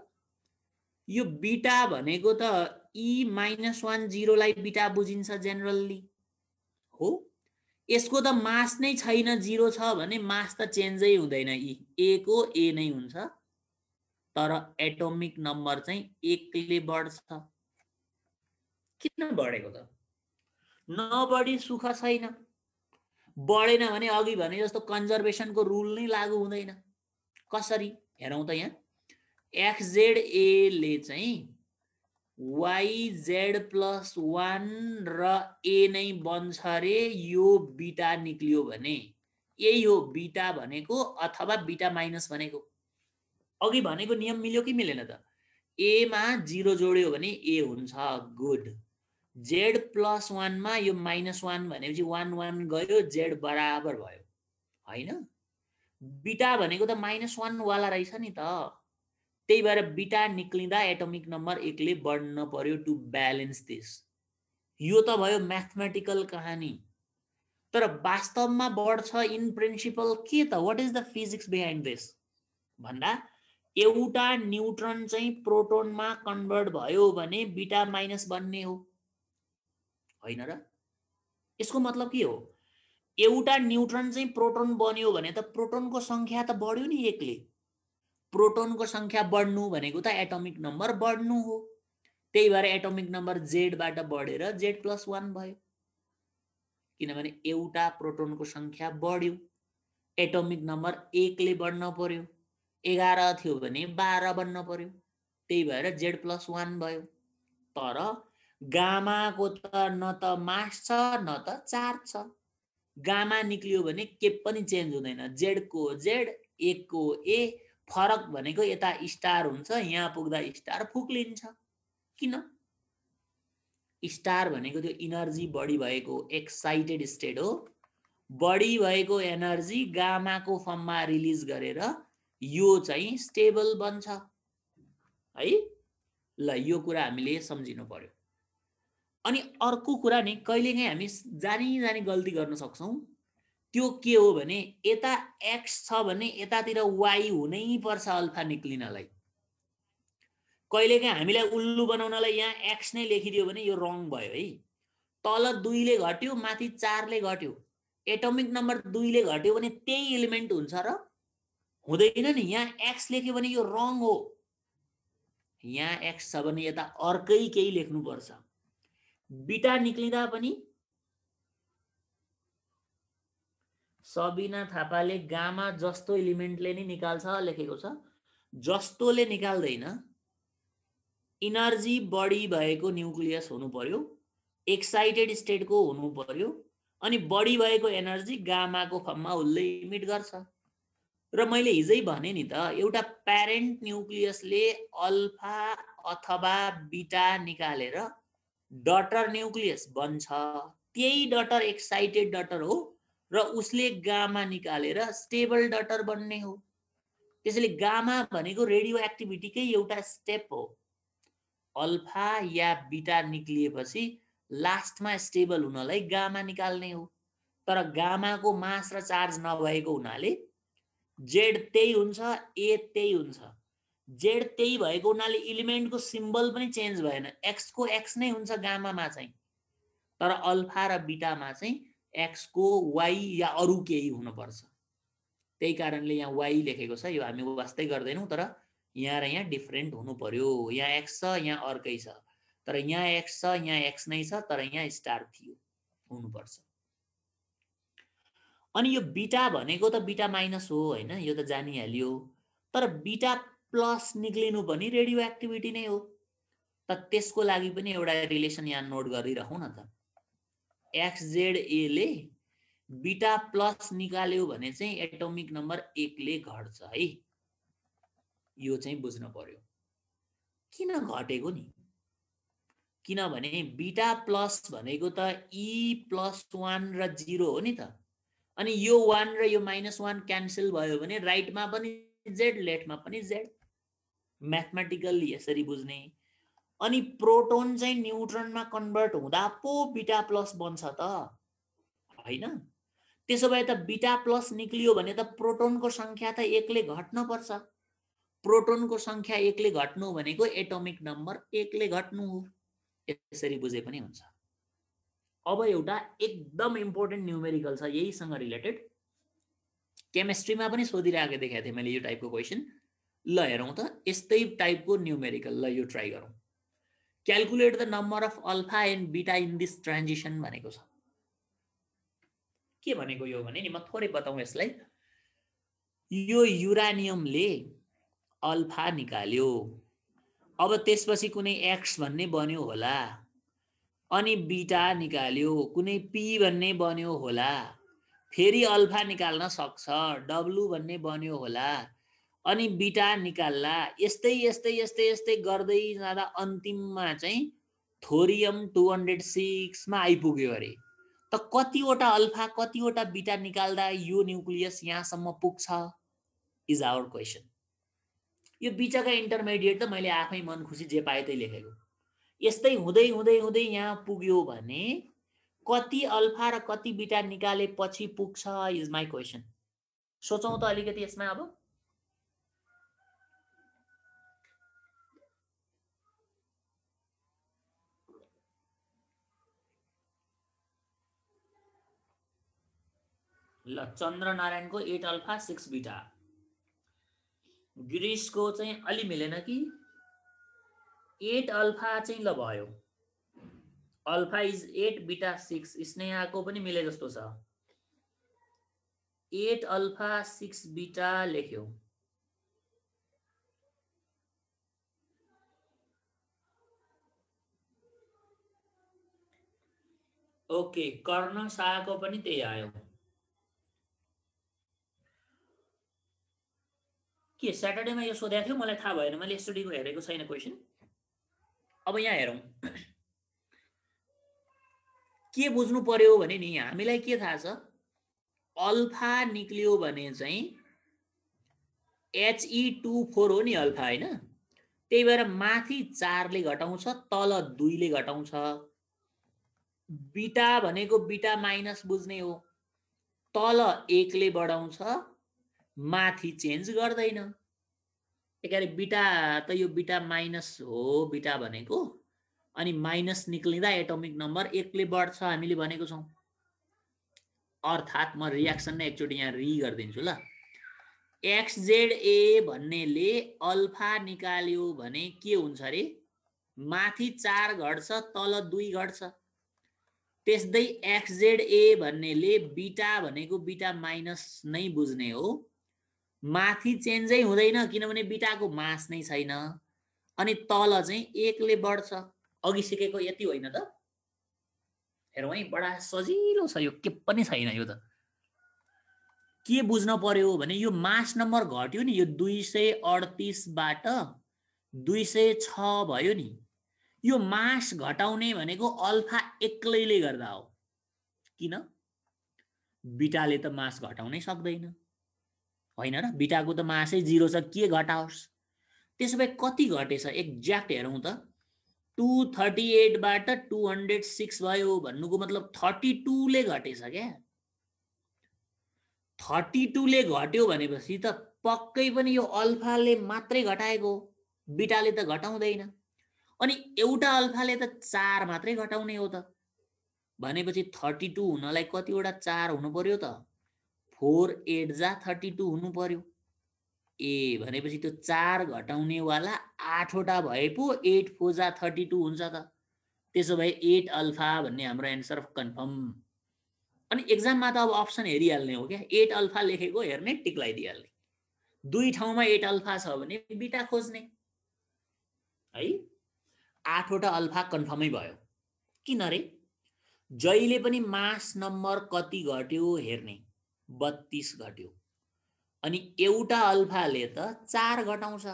यो बिटा भनेको त ई माइनस वान जिरोलाई बिटा बुझिन्छ जेनरल्ली हो यसको त मास नै छैन जिरो छ भने मास त चेन्जै हुँदैन इ e। एको ए नै हुन्छ तर एटोमिक नम्बर चाहिँ एकले बढ्छ किन बढेको त नबढी सुख छैन बढेन भने अघि भने जस्तो कन्जर्भेसनको रुल नै लागू हुँदैन कसरी हेरौँ त यहाँ एक्सजेडएले चाहिँ वाइजेड प्लस वान र ए नै बन्छ अरे यो बिटा निक्लियो भने यही हो बिटा भनेको अथवा बिटा माइनस भनेको अघि भनेको नियम मिल्यो कि मिलेन त एमा जिरो जोड्यो भने ए हुन्छ गुड जेड प्लस वानमा यो माइनस वान भनेपछि वान वान गयो जेड बराबर भयो होइन बिटा भनेको त माइनस वानवाला रहेछ नि त त्यही भएर बिटा निक्लिँदा एटोमिक नम्बर एकले बढ्न पर्यो टु ब्यालेन्स दिस यो त भयो म्याथमेटिकल कहानी तर वास्तवमा बढ्छ इन प्रिन्सिपल के त what is the physics behind this भन्दा एउटा न्युट्रन चाहिँ प्रोटोनमा कन्भर्ट भयो भने बिटा माइनस बन्ने हो होइन र यसको मतलब के हो एउटा न्युट्रन चाहिँ प्रोटोन बन्यो भने त प्रोटोनको सङ्ख्या त बढ्यो नि एकले प्रोटोनको सङ्ख्या बढ्नु भनेको त एटोमिक नम्बर बढ्नु हो त्यही भएर एटोमिक नम्बर जेडबाट बढेर जेड प्लस वान भयो किनभने एउटा प्रोटोनको सङ्ख्या बढ्यो एटोमिक नम्बर एकले बढ्न पर्यो एघार थियो भने बाह्र बन्न पर्यो त्यही भएर जेड प्लस वान भयो तर गामाको त न त मास छ न त चार्ज छ गामा निक्लियो भने के पनि चेन्ज हुँदैन जेडको जेड एकको ए फरक भनेको यता स्टार हुन्छ यहाँ पुग्दा स्टार फुक्लिन्छ किन स्टार भनेको त्यो इनर्जी बढी भएको एक्साइटेड स्टेट हो बढी भएको एनर्जी गामाको फर्ममा रिलिज गरेर यो चाहिँ स्टेबल बन्छ है ल यो कुरा हामीले सम्झिनु पर्यो अनि अर्को कुरा नि कहिलेकाहीँ हामी जानी जानी गल्ती गर्न सक्छौँ त्यो के हो भने यता एक्स छ भने यतातिर वाइ पर्छ अल्फा निक्लिनलाई कहिलेकाहीँ हामीलाई उल्लु बनाउनलाई यहाँ एक्स नै लेखिदियो भने यो रङ भयो है तल दुईले घट्यो माथि चारले घट्यो एटोमिक नम्बर दुईले घट्यो भने त्यही इलिमेन्ट हुन्छ र हुँदैन नि यहाँ एक्स लेख्यो भने यो रङ हो यहाँ एक्स छ भने यता अर्कै केही लेख्नुपर्छ बिटा निक्लिँदा पनि सबिना थापाले गामा जस्तो इलिमेन्टले नै निकाल्छ लेखेको छ जस्तोले निकाल्दैन इनर्जी बढी भएको न्युक्लियस हुनु पर्यो एक्साइटेड स्टेटको हुनु पर्यो अनि बढी भएको एनर्जी गामाको फर्ममा उसले इमिट गर्छ र मैले हिजै भने नि त एउटा प्यारेन्ट न्युक्लियसले अल्फा अथवा बिटा निकालेर डटर न्युक्लियस बन्छ त्यही डटर एक्साइटेड डटर हो र उसले गामा निकालेर स्टेबल डटर बन्ने हो त्यसैले गामा भनेको रेडियो एक्टिभिटीकै एउटा स्टेप हो अल्फा या बिटा निक्लिएपछि लास्टमा स्टेबल हुनलाई गामा निकाल्ने हो तर गामाको मास र चार्ज नभएको हुनाले जेड त्यही हुन्छ ए त्यही हुन्छ जेड त्यही भएको हुनाले इलिमेन्टको सिम्बल पनि चेन्ज भएन एक्सको एक्स नै हुन्छ गामामा चाहिँ तर अल्फा र बिटामा चाहिँ एक्सको वाइ या अरू केही हुनुपर्छ त्यही कारणले यहाँ वाइ लेखेको छ यो हामी वास्तै गर्दैनौँ तर यहाँ र यहाँ डिफ्रेन्ट हुनु पर्यो यहाँ एक्स छ यहाँ अर्कै छ तर यहाँ एक्स छ यहाँ एक्स नै छ तर यहाँ स्टार थियो हुनुपर्छ अनि यो बिटा भनेको त बिटा माइनस हो होइन यो त जानिहाल्यो तर बिटा प्लस निक्लिनु पनि रेडियो एक्टिभिटी नै हो त त्यसको लागि पनि एउटा रिलेसन यहाँ नोट गरिराखौँ न त एक्सजेडएले बिटा प्लस निकाल्यो भने चाहिँ एटोमिक नम्बर एकले घट्छ है यो चाहिँ बुझ्नु पर्यो किन घटेको नि किनभने बिटा प्लस भनेको त ई प्लस वान र जिरो हो नि त अनि यो वान र यो माइनस वान क्यान्सल भयो भने राइटमा पनि जेड लेफ्टमा पनि जेड म्याथमेटिकल्ली यसरी बुझ्ने अनि प्रोटोन चाहिँ न्युट्रनमा कन्भर्ट हुँदा पो बिटा प्लस बन्छ त होइन त्यसो भए त बिटा प्लस निक्लियो भने त प्रोटोनको सङ्ख्या त एकले घट्नुपर्छ प्रोटोनको सङ्ख्या एकले घट्नु भनेको एटोमिक नम्बर एकले घट्नु हो यसरी बुझे पनि हुन्छ अब एउटा एकदम इम्पोर्टेन्ट न्युमेरिकल छ यहीसँग रिलेटेड केमेस्ट्रीमा पनि सोधिरहेको देखाएको थिएँ मैले यो टाइपको क्वेसन ल हेरौँ त यस्तै टाइपको न्युमेरिकल ल यो ट्राई गरौँ calculate the number of alpha and beta in this transition भनेको छ के भनेको यो भने नि म थोरै बताउँ यसलाई यो युरानियमले अल्फा निकाल्यो अब त्यसपछि कुनै एक्स भन्ने बन्यो होला अनि बिटा निकाल्यो कुनै पी भन्ने बन्यो होला फेरि अल्फा निकाल्न सक्छ डब्लु भन्ने बन्यो होला अनि बिटा निकाल्ला यस्तै यस्तै यस्तै यस्तै गर्दै जाँदा अन्तिममा चाहिँ थोरियम टु हन्ड्रेड सिक्समा आइपुग्यो अरे त कतिवटा अल्फा कतिवटा बिटा निकाल्दा यो न्युक्लियस यहाँसम्म पुग्छ इज आवर क्वेसन यो बिचका इन्टरमिडिएट त मैले आफै मन खुसी जे पाएँ त्यही लेखेको यस्तै हुँदै हुँदै हुँदै यहाँ पुग्यो भने कति अल्फा र कति बिटा निकालेपछि पुग्छ इज माई क्वेसन सोचौँ त अलिकति यसमा अब ल चन्द्रनारायणको एट अल्फा सिक्स बिटा गिरिशको चाहिँ अलि मिलेन कि एट अल्फा चाहिँ ल भयो alpha is eight beta six स्नेहाको पनि मिले जस्तो छ एट अल्फा सिक्स बिटा लेख्यो ओके कर्ण शाहको पनि त्यही आयो के स्याटरडेमा यो सोधेको थियो मलाई थाहा भएन मैले स्टडीको हेरेको छैन क्वेसन अब यहाँ हेरौँ के बुझ्नु पर्यो भने नि हामीलाई के थाहा छ अल्फा निक्लियो भने चाहिँ एचई टू फोर हो नि अल्फा होइन त्यही भएर माथि चारले घटाउँछ तल दुईले घटाउँछ बिटा भनेको बिटा माइनस बुझ्ने हो तल एकले बढाउँछ माथि चेन्ज गर्दैन त्यही कारण बिटा त यो बिटा माइनस हो बिटा भनेको अनि माइनस निक्लिँदा एटोमिक नम्बर एकले बढ्छ हामीले भनेको छौँ अर्थात् म रियाक्सन नै एकचोटि यहाँ रि गरिदिन्छु ल एक्सजेड ए भन्नेले अल्फा निकाल्यो भने के हुन्छ अरे माथि चार घट्छ तल दुई घट्छ त्यस्तै एक्सजेड ए भन्नेले बिटा भनेको बिटा माइनस नै बुझ्ने हो माथि चेन्जै हुँदैन किनभने बिटाको मास नै छैन अनि तल चाहिँ एकले बढ्छ अघि सिकेको यति होइन त हेरौँ है बडा सजिलो छ यो के पनि छैन यो त के बुझ्न पर्यो भने यो मास नम्बर घट्यो नि यो दुई सय अडतिसबाट दुई सय छ भयो नि यो मास घटाउने भनेको अल्फा एक्लैले गर्दा हो किन बिटाले त मास घटाउनै सक्दैन होइन र बिटाको त मासै जिरो छ के घटाओस् त्यसो भए कति घटेछ एक्ज्याक्ट हेरौँ त टु थर्टी एटबाट टु हन्ड्रेड सिक्स भयो भन्नुको मतलब थर्टी टूले घटेछ क्या थर्टी टूले घट्यो भनेपछि त पक्कै पनि यो अल्फाले मात्रै घटाएको बिटाले त घटाउँदैन अनि एउटा अल्फाले त चार मात्रै घटाउने हो त भनेपछि थर्टी टू हुनलाई कतिवटा चार हुनु पर्यो त फोर एट जा थर्टी टू हुनु पर्यो ए भनेपछि त्यो चार घटाउनेवाला आठवटा भए पो एट फोर जा थर्टी टू हुन्छ त त्यसो भए एट अल्फा भन्ने हाम्रो एन्सर कन्फर्म अनि एक्जाममा त अब अप्सन हेरिहाल्ने हो क्या एट अल्फा लेखेको हेर्ने टिक लगाइदिइहाल्ने दुई ठाउँमा एट अल्फा छ भने बिटा खोज्ने है आठवटा अल्फा कन्फर्मै भयो किन रे जहिले पनि मास नम्बर कति घट्यो हेर्ने बत्तिस घट्यो अनि एउटा अल्फाले त चार घटाउँछ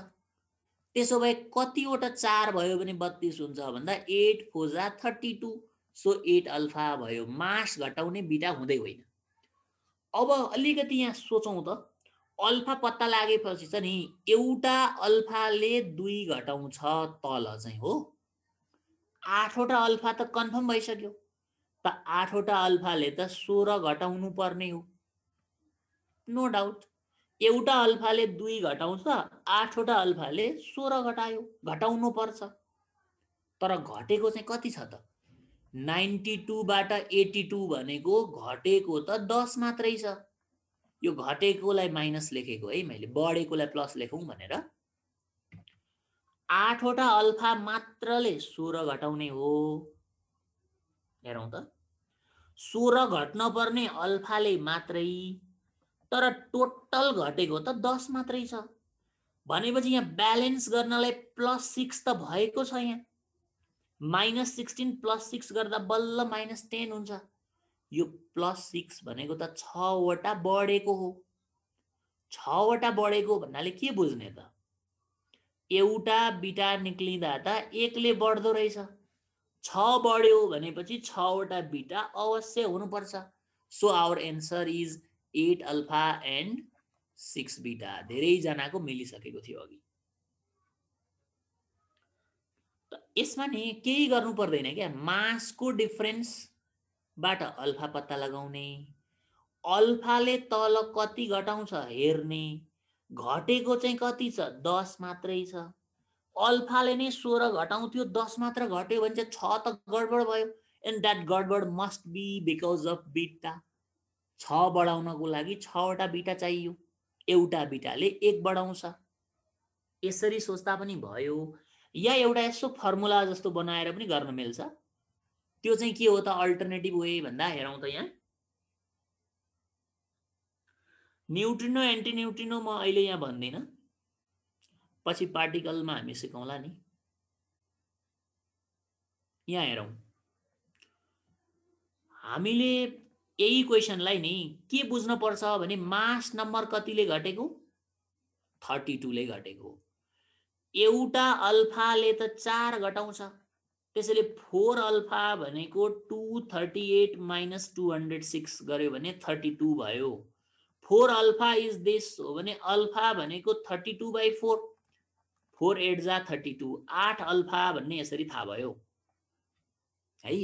त्यसो भए कतिवटा चार भयो भने बत्तिस हुन्छ भन्दा एट फोजा thirty two so eight alpha भयो मास घटाउने बिटा हुँदै होइन अब अलिकति यहाँ सोचौँ त अल्फा पत्ता लागेपछि त नि एउटा अल्फाले दुई घटाउँछ तल चाहिँ हो आठवटा अल्फा त कन्फर्म भइसक्यो त आठवटा अल्फाले त सोह्र घटाउनु पर्ने हो नो डाउट एउटा अल्फाले दुई घटाउँछ आठवटा अल्फाले सोह्र घटायो घटाउनु पर्छ तर घटेको चाहिँ कति छ त नाइन्टी टूबाट एट्टी टू भनेको घटेको त दस मात्रै छ यो घटेकोलाई माइनस लेखेको है मैले बढेकोलाई प्लस लेखौँ भनेर आठवटा अल्फा मात्रले सोह्र घटाउने हो हेरौँ त सोह्र घट्न पर्ने अल्फाले मात्रै तर टोटल घटेको त दस मात्रै छ भनेपछि यहाँ ब्यालेन्स गर्नलाई प्लस सिक्स त भएको छ यहाँ माइनस सिक्सटिन प्लस सिक्स गर्दा बल्ल माइनस टेन हुन्छ यो प्लस सिक्स भनेको त छवटा बढेको हो छवटा बढेको भन्नाले के बुझ्ने त एउटा बिटा निक्लिँदा त एकले बढ्दो रहेछ छ बढ्यो भनेपछि छवटा बिटा अवश्य हुनुपर्छ so our answer is eight alpha and six beta धेरैजनाको मिलिसकेको थियो अघि यसमा नि केही गर्नु पर्दैन क्या मासको डिफ्रेन्सबाट अल्फा पत्ता लगाउने अल्फाले तल कति घटाउँछ हेर्ने घटेको चाहिँ कति छ दस मात्रै छ अल्फाले नै सोह्र घटाउँथ्यो दस मात्र घट्यो भने चाहिँ छ त गडबड भयो एन्ड द्याट गडबड must be because of beta छ बढाउनको लागि छवटा बिटा चाहियो एउटा बिटाले एक बढाउँछ यसरी सोच्दा पनि भयो या एउटा यसो फर्मुला जस्तो बनाएर पनि गर्न मिल्छ त्यो चाहिँ के हो त अल्टरनेटिभ वे भन्दा हेरौँ त यहाँ न्युट्रिनो एन्टी न्युट्रिनो म अहिले यहाँ भन्दिनँ पछि पार्टिकलमा हामी सिकाउँला नि यहाँ हेरौँ हामीले यही क्वेसनलाई नि के बुझ्नुपर्छ भने मास नम्बर कतिले घटेको थर्टी टूले घटेको एउटा अल्फाले त चार घटाउँछ त्यसैले फोर अल्फा भनेको to thirty eight minus two hundred six गऱ्यो भने थर्टी टू भयो फोर अल्फा इज दिस हो भने अल्फा भनेको thirty two by four four eight जा थर्टी टू आठ अल्फा भन्ने यसरी थाहा भयो है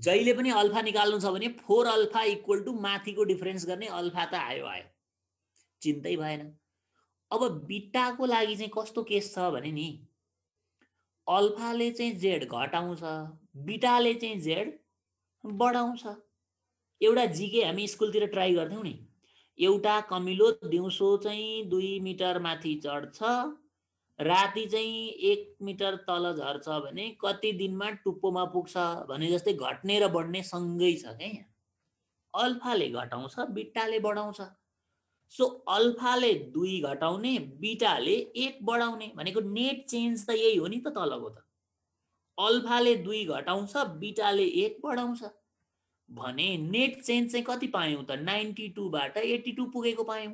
जहिले पनि अल्फा निकाल्नु छ भने फोर अल्फा इक्वल टु माथिको डिफरेन्स गर्ने अल्फा त आयो आयो चिन्तै भएन अब बिटाको लागि चाहिँ कस्तो केस छ भने नि अल्फाले चाहिँ जेड घटाउँछ बिटाले चाहिँ जेड बढाउँछ एउटा जिके हामी स्कुलतिर ट्राई गर्थ्यौँ नि एउटा कमिलो दिउँसो चाहिँ दुई मिटर माथि चढ्छ राति चाहिँ एक मिटर तल झर्छ भने कति दिनमा टुप्पोमा पुग्छ भने जस्तै घट्ने र बढ्ने सँगै छ क्या यहाँ अल्फाले घटाउँछ बिट्टाले बढाउँछ सो अल्फाले दुई घटाउने बिटाले एक बढाउने भनेको नेट चेन्ज त यही हो नि त तलको त अल्फाले दुई घटाउँछ बिटाले एक बढाउँछ भने नेट चेन्ज चाहिँ कति पायौँ त नाइन्टी टूबाट एट्टी टू पुगेको पायौँ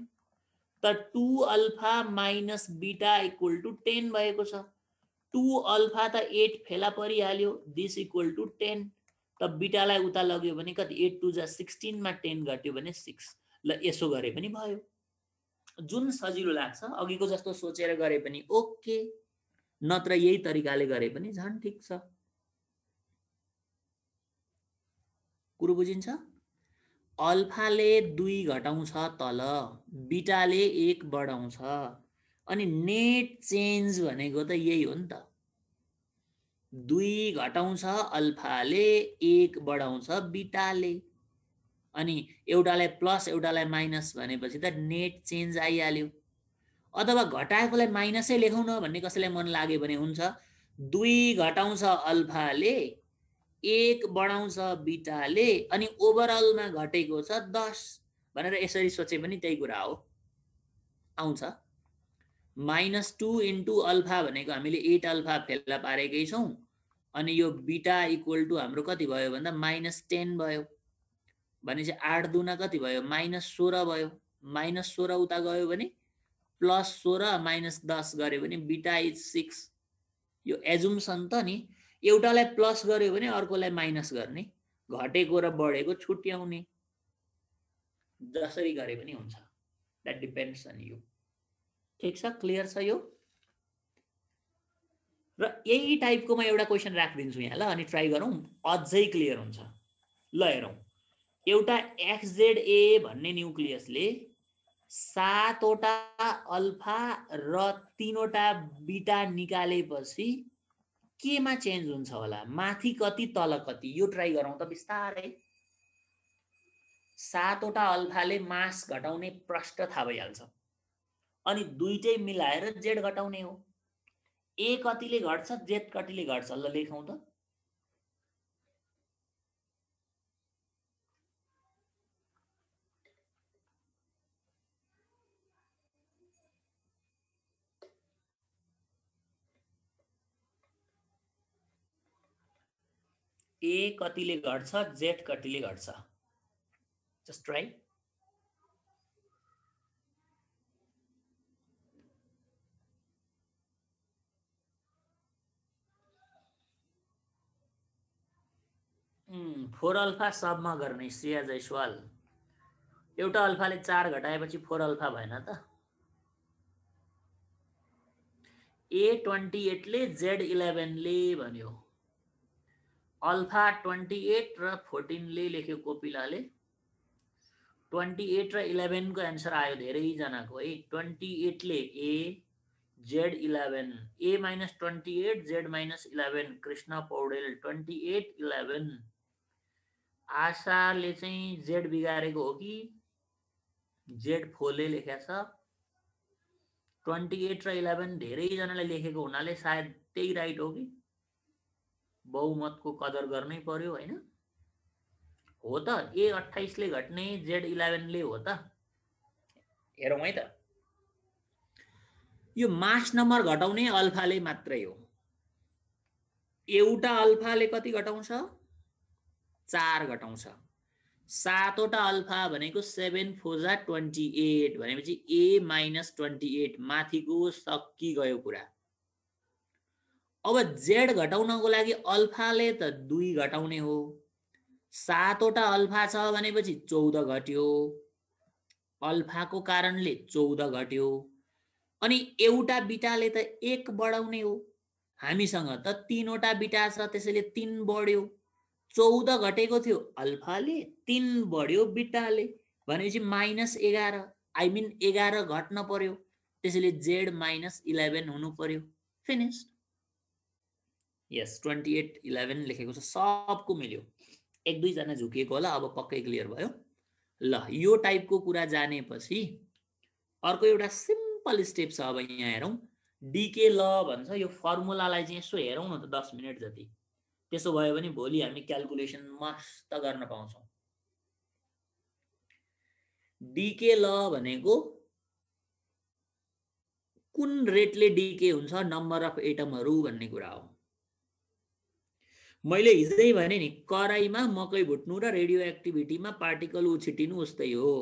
त two alpha minus beta equal to ten भएको छ टु अल्फा त एट फेला परिहाल्यो दिस इक्वल टु टेन त बिटालाई उता लग्यो भने कति एट टु जा सिक्सटिनमा टेन घट्यो भने सिक्स ल यसो गरे पनि भयो जुन सजिलो लाग्छ अघिको जस्तो सोचेर गरे पनि ओके नत्र यही तरिकाले गरे पनि झन् ठिक छ कुरो बुझिन्छ अल्फाले दुई घटाउँछ तल बिटाले एक बढाउँछ अनि नेट चेन्ज भनेको त यही हो नि त दुई घटाउँछ अल्फाले एक बढाउँछ बिटाले अनि एउटालाई प्लस एउटालाई माइनस भनेपछि त नेट चेन्ज आइहाल्यो अथवा घटाएकोलाई माइनसै लेखौँ न भन्ने कसैलाई मन लाग्यो भने हुन्छ दुई घटाउँछ अल्फाले एक बढाउँछ बिटाले अनि ओभरअलमा घटेको छ दस भनेर यसरी सोचे पनि त्यही कुरा हो आउँछ माइनस टू इन्टु अल्फा भनेको हामीले एट अल्फा फेला पारेकै छौँ अनि यो बिटा इक्वल टु हाम्रो कति भयो भन्दा माइनस टेन भयो भनेपछि आठ दुना कति भयो माइनस सोह्र भयो माइनस सोह्र उता गयो भने प्लस सोह्र माइनस दस गऱ्यो भने बिटा इज सिक्स यो एजुम्सन त नि एउटालाई प्लस गर्यो भने अर्कोलाई माइनस गर्ने घटेको र बढेको छुट्याउने जसरी गरे पनि हुन्छ द्याट डिपेन्ड्स अन यु ठिक छ क्लियर छ यो र यही टाइपको म एउटा क्वेसन राखिदिन्छु यहाँ ल अनि ट्राई गरौँ अझै क्लियर हुन्छ ल हेरौँ एउटा एक्सजेड ए भन्ने न्युक्लियसले सातवटा अल्फा र तिनवटा बिटा निकालेपछि केमा चेन्ज हुन्छ होला माथि कति तल कति यो ट्राई गरौँ त बिस्तारै सातवटा अल्फाले मास घटाउने प्रष्ट थाहा भइहाल्छ अनि दुइटै मिलाएर जेड घटाउने हो ए कतिले घट्छ जेड कतिले घट्छ ल लेखौँ त ए कतिले घट्छ जेड कतिले घट्छ जस्ट ट्राई फोर अल्फा सबमा गर्ने श्रेया जयसवाल एउटा अल्फाले चार घटाएपछि फोर अल्फा भएन त ए ट्वेन्टी एटले जेड इलेभेनले भन्यो अल्फा ट्वेन्टी एट र फोर्टिनले लेख्यो कोपिलाले ट्वेन्टी एट र इलेभेनको एन्सर आयो धेरैजनाको है ट्वेन्टी एटले A Z eleven A minus twenty eight Z minus eleven Krishna Poudel twenty eight eleven आशाले चाहिँ जेड बिगारेको हो कि जेड फोरले लेखेको छ ट्वेन्टी एट र इलेभेन धेरैजनाले लेखेको हुनाले सायद त्यही राइट हो कि बहुमतको कदर गर्नै पर्यो होइन हो त ए अठाइसले घट्ने जेड इलेभेनले हो त हेरौँ है त यो मास नम्बर घटाउने अल्फाले मात्रै हो एउटा अल्फाले कति घटाउँछ चार घटाउँछ सातवटा अल्फा भनेको सेभेन फोजा ट्वेन्टी एट भनेपछि ए माइनस ट्वेन्टी एट माथिको सकिगयो कुरा अब जेड घटाउनको लागि अल्फाले त दुई घटाउने हो सातवटा अल्फा छ भनेपछि चौध घट्यो अल्फाको कारणले चौध घट्यो अनि एउटा बिटाले त एक बढाउने हो हामीसँग त तिनवटा बिटा छ त्यसैले तिन बढ्यो चौध घटेको थियो अल्फाले तिन बढ्यो बिटाले भनेपछि माइनस एघार आई मिन एघार घट्न पर्यो त्यसैले जेड माइनस इलेभेन हुनु पर्यो फिनिस्ड यस ट्वेन्टी एट इलेभेन लेखेको छ सबको मिल्यो एक दुईजना झुकिएको होला अब पक्कै क्लियर भयो ल यो टाइपको कुरा जानेपछि अर्को एउटा सिम्पल स्टेप छ अब यहाँ हेरौँ डिके ल भन्छ यो फर्मुलालाई चाहिँ यसो हेरौँ न त दस मिनट जति त्यसो भयो भने भोलि हामी क्यालकुलेसन मस्त गर्न पाउँछौँ डिके ल भनेको कुन रेटले डिके हुन्छ नम्बर अफ एटमहरू भन्ने कुरा हो मैले हिजै भने नि कराईमा मकै भुट्नु र रेडियो एक्टिभिटीमा पार्टिकल उछिटिनु उस्तै हो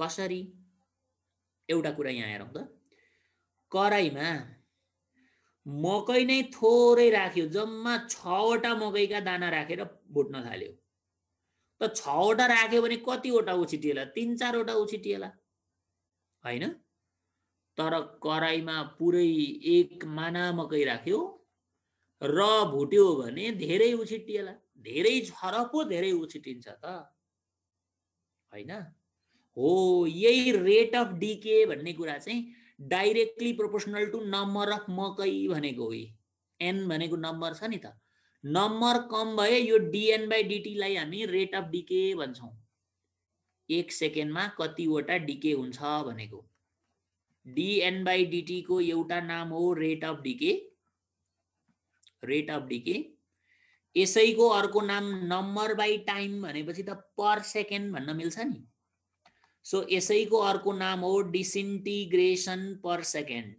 कसरी एउटा कुरा यहाँ हेरौँ त कराईमा मकै नै थोरै राख्यो जम्मा छवटा मकैका दाना राखेर भुट्न थाल्यो त छवटा राख्यो भने कतिवटा उछिटिएला तिन चारवटा उछिटिएला होइन तर कराईमा पुरै एक माना मकै राख्यो र भुट्यो भने धेरै उछिटिएला धेरै छर पो धेरै उछिटिन्छ त होइन हो यही रेट अफ डिके भन्ने कुरा चाहिँ directly proportional to number of मकै भनेको हो एन भनेको नम्बर छ नि त नम्बर कम भए यो डिएन बाई डिटीलाई हामी रेट अफ डिके भन्छौँ एक सेकेन्डमा कतिवटा डिके हुन्छ भनेको डिएन बाई डिटीको एउटा नाम हो rate of decay rate of decay यसैको अर्को नाम नम्बर बाई टाइम भनेपछि त पर सेकेन्ड भन्न मिल्छ नि सो यसैको अर्को नाम हो disintegration per second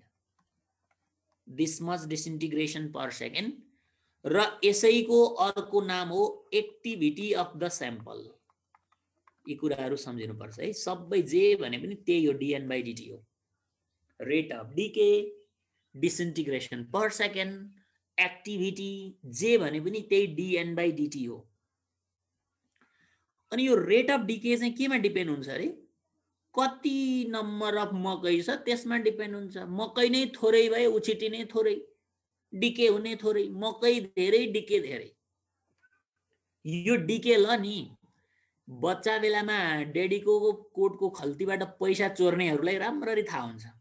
this much disintegration per second र यसैको अर्को नाम हो एक्टिभिटी अफ द स्याम्पल यी कुराहरू सम्झिनुपर्छ है सबै जे भने पनि त्यही हो डिएन बाई डिटी हो rate of decay disintegration per second activity जे भने पनि त्यही डिएन बाई डिटी हो अनि यो रेट अफ डिके चाहिँ केमा डिपेन्ड हुन्छ अरे कति नम्बर अफ मकै छ त्यसमा डिपेन्ड हुन्छ मकै नै थोरै भए उछिटी नै थोरै डिके हुने थोरै मकै धेरै डिके धेरै यो डिके ल नि बच्चा बेलामा डेडीको कोटको खल्तीबाट पैसा चोर्नेहरूलाई राम्ररी थाहा हुन्छ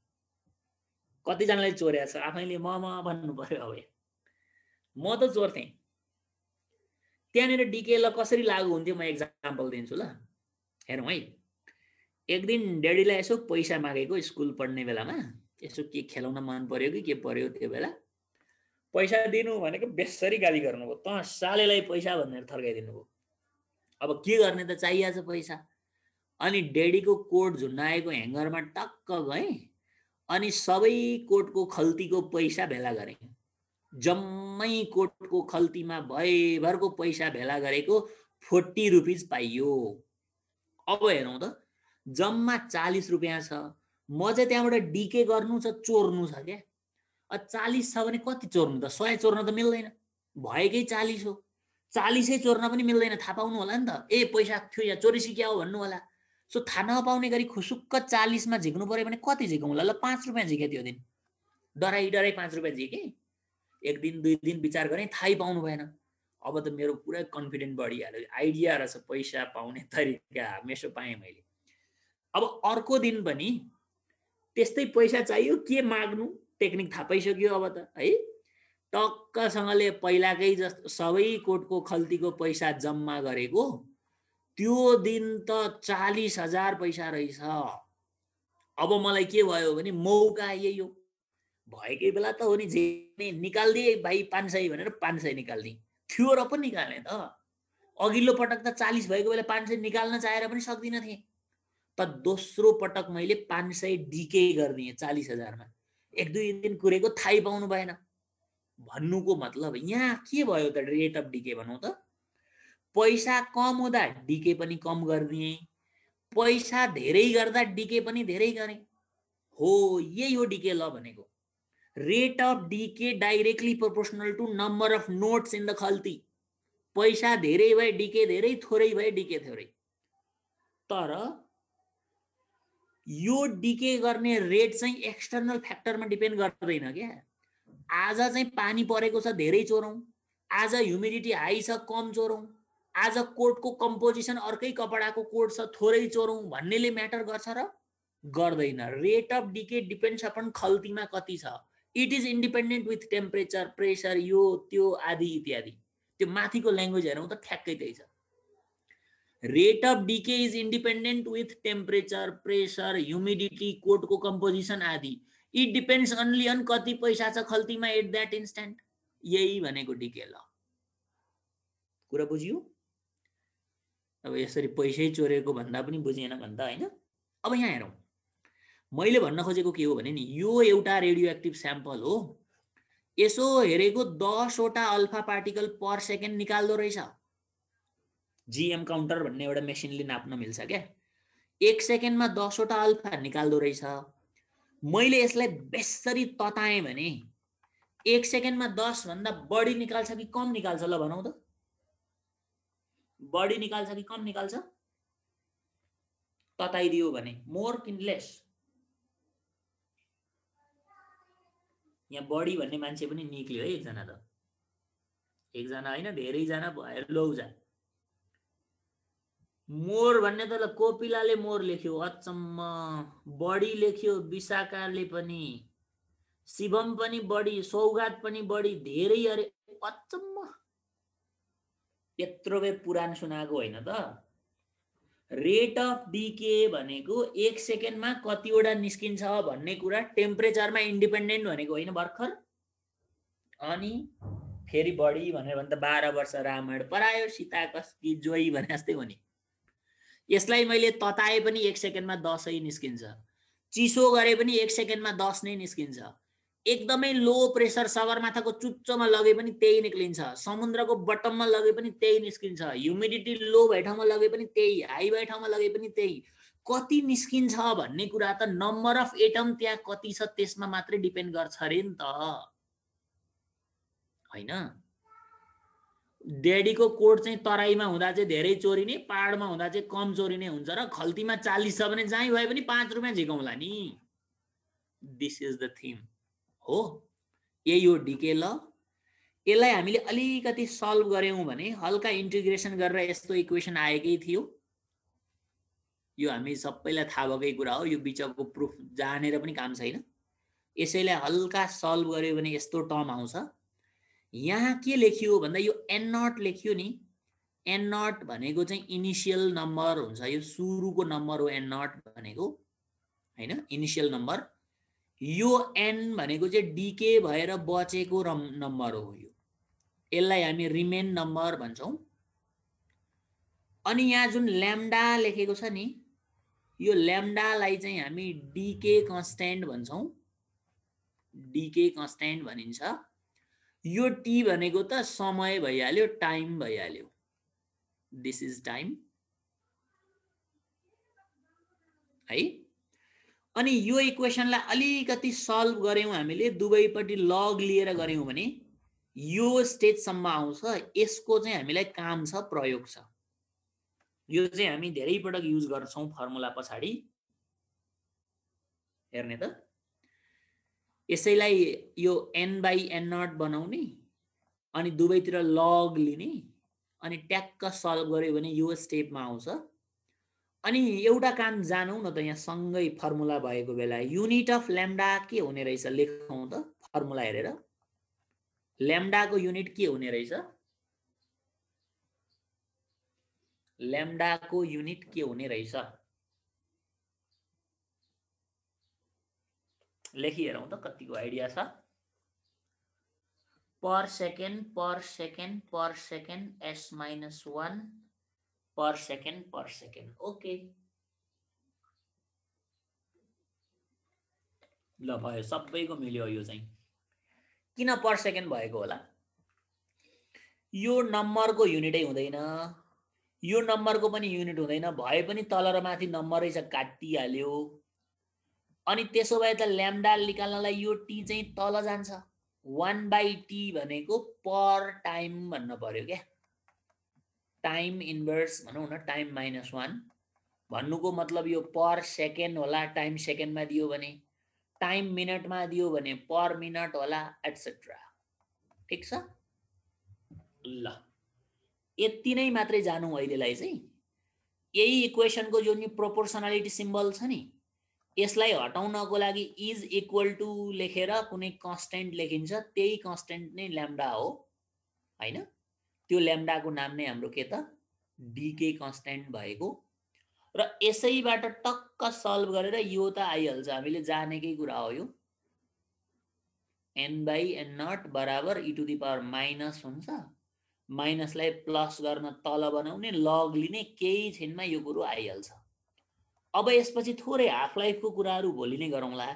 कतिजनाले चोरेको छ आफैले म म भन्नु पऱ्यो अब म त चोर्थेँ त्यहाँनिर ल कसरी लागु हुन्थ्यो म एक्जाम्पल दिन्छु ल हेरौँ है एक दिन ड्याडीलाई यसो पैसा मागेको स्कुल पढ्ने बेलामा यसो के खेलाउन मन पर्यो कि के पर्यो त्यो बेला पैसा दिनु भनेको बेसरी गाली गर्नुभयो त सालेलाई पैसा भनेर थर्काइदिनु भयो अब के गर्ने त चाहिएको पैसा अनि ड्याडीको कोट झुन्डाएको ह्याङ्गरमा टक्क गएँ अनि सबै कोटको खल्तीको पैसा भेला गरे जम्मै कोटको खल्तीमा भएभरको पैसा भेला गरेको फोर्टी रुपिज पाइयो अब हेरौँ त जम्मा चालिस रुपियाँ छ म चाहिँ त्यहाँबाट डिके गर्नु छ चोर्नु छ क्या चालिस छ भने कति चोर्नु त सय चोर्न त मिल्दैन भएकै चालिस हो चालिसै चोर्न पनि मिल्दैन थाहा पाउनु होला नि त ए पैसा थियो यहाँ चोरिसिक्या हो भन्नु होला सो थाहा नपाउने गरी खुसुक्क चालिसमा झिक्नु पऱ्यो भने कति झिकाउँला ल पाँच रुपियाँ झिकेँ त्यो दिन डराइ डराइ पाँच रुपियाँ झिकेँ एक दिन दुई दिन विचार गरेँ थाहै पाउनु भएन अब त मेरो पुरै कन्फिडेन्ट बढिहाल्यो आइडिया रहेछ पैसा पाउने तरिका मेसो पाएँ मैले अब अर्को दिन पनि त्यस्तै पैसा चाहियो के माग्नु टेक्निक थाहा पाइसक्यो अब त है टक्कसँगले पहिलाकै जस्तो सबै कोटको खल्तीको पैसा जम्मा गरेको त्यो दिन त चालिस हजार पैसा रहेछ अब मलाई के भयो भने मौका यही हो भएकै बेला त हो नि जे निकालिदिए भाइ पाँच सय भनेर पाँच सय निकालिदिएँ थियो र पनि निकालेँ त अघिल्लो पटक त चालिस भएको बेला पाँच सय निकाल्न चाहेर पनि सक्दिनँ थिएँ त दोस्रो पटक मैले पाँच सय डिके गरिदिएँ चालिस हजारमा एक दुई दिन कुरेको थाहै पाउनु भएन भन्नुको मतलब यहाँ के भयो त रेट अफ डिके भनौँ त पैसा कम हुँदा डिके पनि कम गरिदिएँ पैसा धेरै गर्दा डिके पनि धेरै गरे हो यही हो डिके ल भनेको rate of decay directly proportional to number of notes in the खल्ती पैसा धेरै भए डिके धेरै थोरै भए डिके थोरै तर यो डिके गर्ने रेट चाहिँ एक्सटर्नल फ्याक्टरमा डिपेन्ड गर्दैन क्या आज चाहिँ पानी परेको छ धेरै चोरौँ आज ह्युमिडिटी हाई छ कम चोरौँ आज कोटको कम्पोजिसन अर्कै कपडाको कोर्ट छ थोरै चोरौँ भन्नेले म्याटर गर्छ र गर्दैन rate of decay depends upon खल्तीमा कति छ it is independent with temperature pressure यो त्यो आदि इत्यादि त्यो माथिको ल्याङ्ग्वेज हेरौँ त ठ्याक्कै त्यही छ rate of decay is independent with temperature pressure humidity कोटको कम्पोजिसन आदि इट डिपेन्ड्स अन्ली अन कति पैसा छ खल्तीमा एट द्याट इन्स्ट्यान्ट यही भनेको डिके ल कुरा बुझियो अब यसरी पैसै चोरेको भन्दा पनि बुझिएन भन्दा होइन अब यहाँ हेरौँ मैले भन्न खोजेको के हो भने नि यो एउटा रेडियो एक्टिभ स्याम्पल हो यसो हेरेको दसवटा अल्फा पार्टिकल पर सेकेन्ड निकाल्दो रहेछ जिएम काउन्टर भन्ने एउटा मेसिनले नाप्न मिल्छ क्या एक सेकेन्डमा दसवटा अल्फा निकाल्दो रहेछ मैले यसलाई बेसरी तताएँ भने एक सेकेन्डमा दसभन्दा बढी निकाल्छ कि कम निकाल्छ ल भनौँ त बढी निकाल्छ कि कम निकाल्छ तताइदियो भने मोर किन लेस यहाँ बढी भन्ने मान्छे पनि निक्ल्यो है एकजना त एकजना होइन धेरैजना भएर लौजा मोर भन्ने त कोपिलाले मोर लेख्यो अचम्म बढी लेख्यो विशाखाले पनि शिवम पनि बढी सौगात पनि बढी धेरै अरे अचम्म त्यत्रो बेर पुराण सुनाएको होइन त रेट अफ डिके भनेको एक सेकेन्डमा कतिवटा निस्किन्छ भन्ने कुरा टेम्परेचरमा इन्डिपेन्डेन्ट भनेको होइन भर्खर अनि फेरि बढी भनेर भने त बाह्र वर्ष रामायण परायो सीता कस्की जोई भने जस्तै हो नि यसलाई मैले तताए पनि एक सेकेन्डमा दसै निस्किन्छ चिसो गरे पनि एक सेकेन्डमा दस नै निस्किन्छ एकदमै लो प्रेसर सगरमाथाको चुच्चोमा लगे पनि त्यही निस्किन्छ समुद्रको बटममा लगे पनि त्यही निस्किन्छ ह्युमिडिटी लो भए ठाउँमा लगे पनि त्यही हाई भए ठाउँमा लगे पनि त्यही कति निस्किन्छ भन्ने कुरा त नम्बर अफ एटम त्यहाँ कति छ त्यसमा मात्रै डिपेन्ड गर्छ अरे नि त होइन ड्याडीको कोट चाहिँ तराईमा हुँदा चाहिँ धेरै चोरिने पाहाडमा हुँदा चाहिँ कम चोरिने हुन्छ र खल्तीमा चालिस छ भने जहीँ भए पनि पाँच रुपियाँ झिकाउँला नि दिस इज द थिम हो यही हो डिके ल यसलाई हामीले अलिकति सल्भ गऱ्यौँ भने हल्का इन्टिग्रेसन गरेर यस्तो इक्वेसन आएकै थियो यो हामी सबैलाई थाहा भएकै कुरा हो यो बिचको प्रुफ जानेर पनि काम छैन यसैलाई हल्का सल्भ गऱ्यो भने यस्तो टर्म आउँछ यहाँ के लेखियो भन्दा यो एन नट लेखियो नि एन नट भनेको चाहिँ इनिसियल नम्बर हुन्छ यो सुरुको नम्बर हो एन नट भनेको होइन इनिसियल नम्बर यो एन भनेको चाहिँ डिके भएर बचेको रम नम्बर हो यो यसलाई हामी रिमेन नम्बर भन्छौँ अनि यहाँ जुन ल्याम्डा लेखेको छ नि यो ल्याम्डालाई चाहिँ हामी डिके कन्सट्यान्ट भन्छौँ डिके कन्सट्यान्ट भनिन्छ यो टी भनेको त समय भइहाल्यो टाइम भइहाल्यो दिस इज टाइम है अनि यो इक्वेसनलाई अलिकति सल्भ गऱ्यौँ हामीले दुवैपट्टि लग लिएर गऱ्यौँ भने यो स्टेजसम्म आउँछ यसको चाहिँ हामीलाई काम छ प्रयोग छ यो चाहिँ हामी धेरै पटक युज गर्छौँ फर्मुला पछाडि हेर्ने त यसैलाई यो एन बाई एन नट बनाउने अनि दुवैतिर लग लिने अनि ट्याक्क सल्भ गऱ्यो भने यो स्टेपमा आउँछ अनि एउटा काम जानौँ न त यहाँ सँगै फर्मुला भएको बेला युनिट अफ ल्याम्डा के हुने रहेछ लेखौँ त फर्मुला हेरेर ल्याम्डाको युनिट के हुने रहेछ ल्याम्डाको युनिट के हुने रहेछ लेखि हेरौँ त कतिको आइडिया छ per second per second per second S minus one per second per second. Okay. ल भयो सबैको मिल्यो यो चाहिँ किन पर सेकेन्ड भएको होला यो नम्बरको युनिटै हुँदैन यो नम्बरको पनि युनिट हुँदैन भए पनि तल र माथि नम्बरै छ काटिहाल्यो अनि त्यसो भए त ल्याम्डा निकाल्नलाई यो टी चाहिँ तल जान्छ वान बाई टी भनेको पर टाइम भन्न पर्यो क्या टाइम इन्भर्स भनौँ न टाइम माइनस वान भन्नुको मतलब यो पर सेकेन्ड होला टाइम सेकेन्डमा दियो भने टाइम मिनटमा दियो भने पर मिनट होला एटसेट्रा ठिक छ ल यति नै मात्रै जानु अहिलेलाई चाहिँ यही इक्वेसनको जुन प्रोपोर्सनालिटी सिम्बल छ नि यसलाई हटाउनको लागि इज इक्वल टु लेखेर कुनै कन्सटेन्ट लेखिन्छ त्यही कन्सटेन्ट नै ल्याम्डा हो होइन त्यो ल्याम्डाको नाम नै हाम्रो के त डिके कन्सटेन्ट भएको र यसैबाट टक्क सल्भ गरेर यो त आइहाल्छ हामीले जानेकै कुरा हो यो एन बाई एन नट बराबर e to the power minus हुन्छ माइनसलाई प्लस गर्न तल बनाउने लग लिने केही छिनमा यो कुरो आइहाल्छ अब यसपछि थोरै हाफ लाइफको कुराहरू भोलि नै गरौँला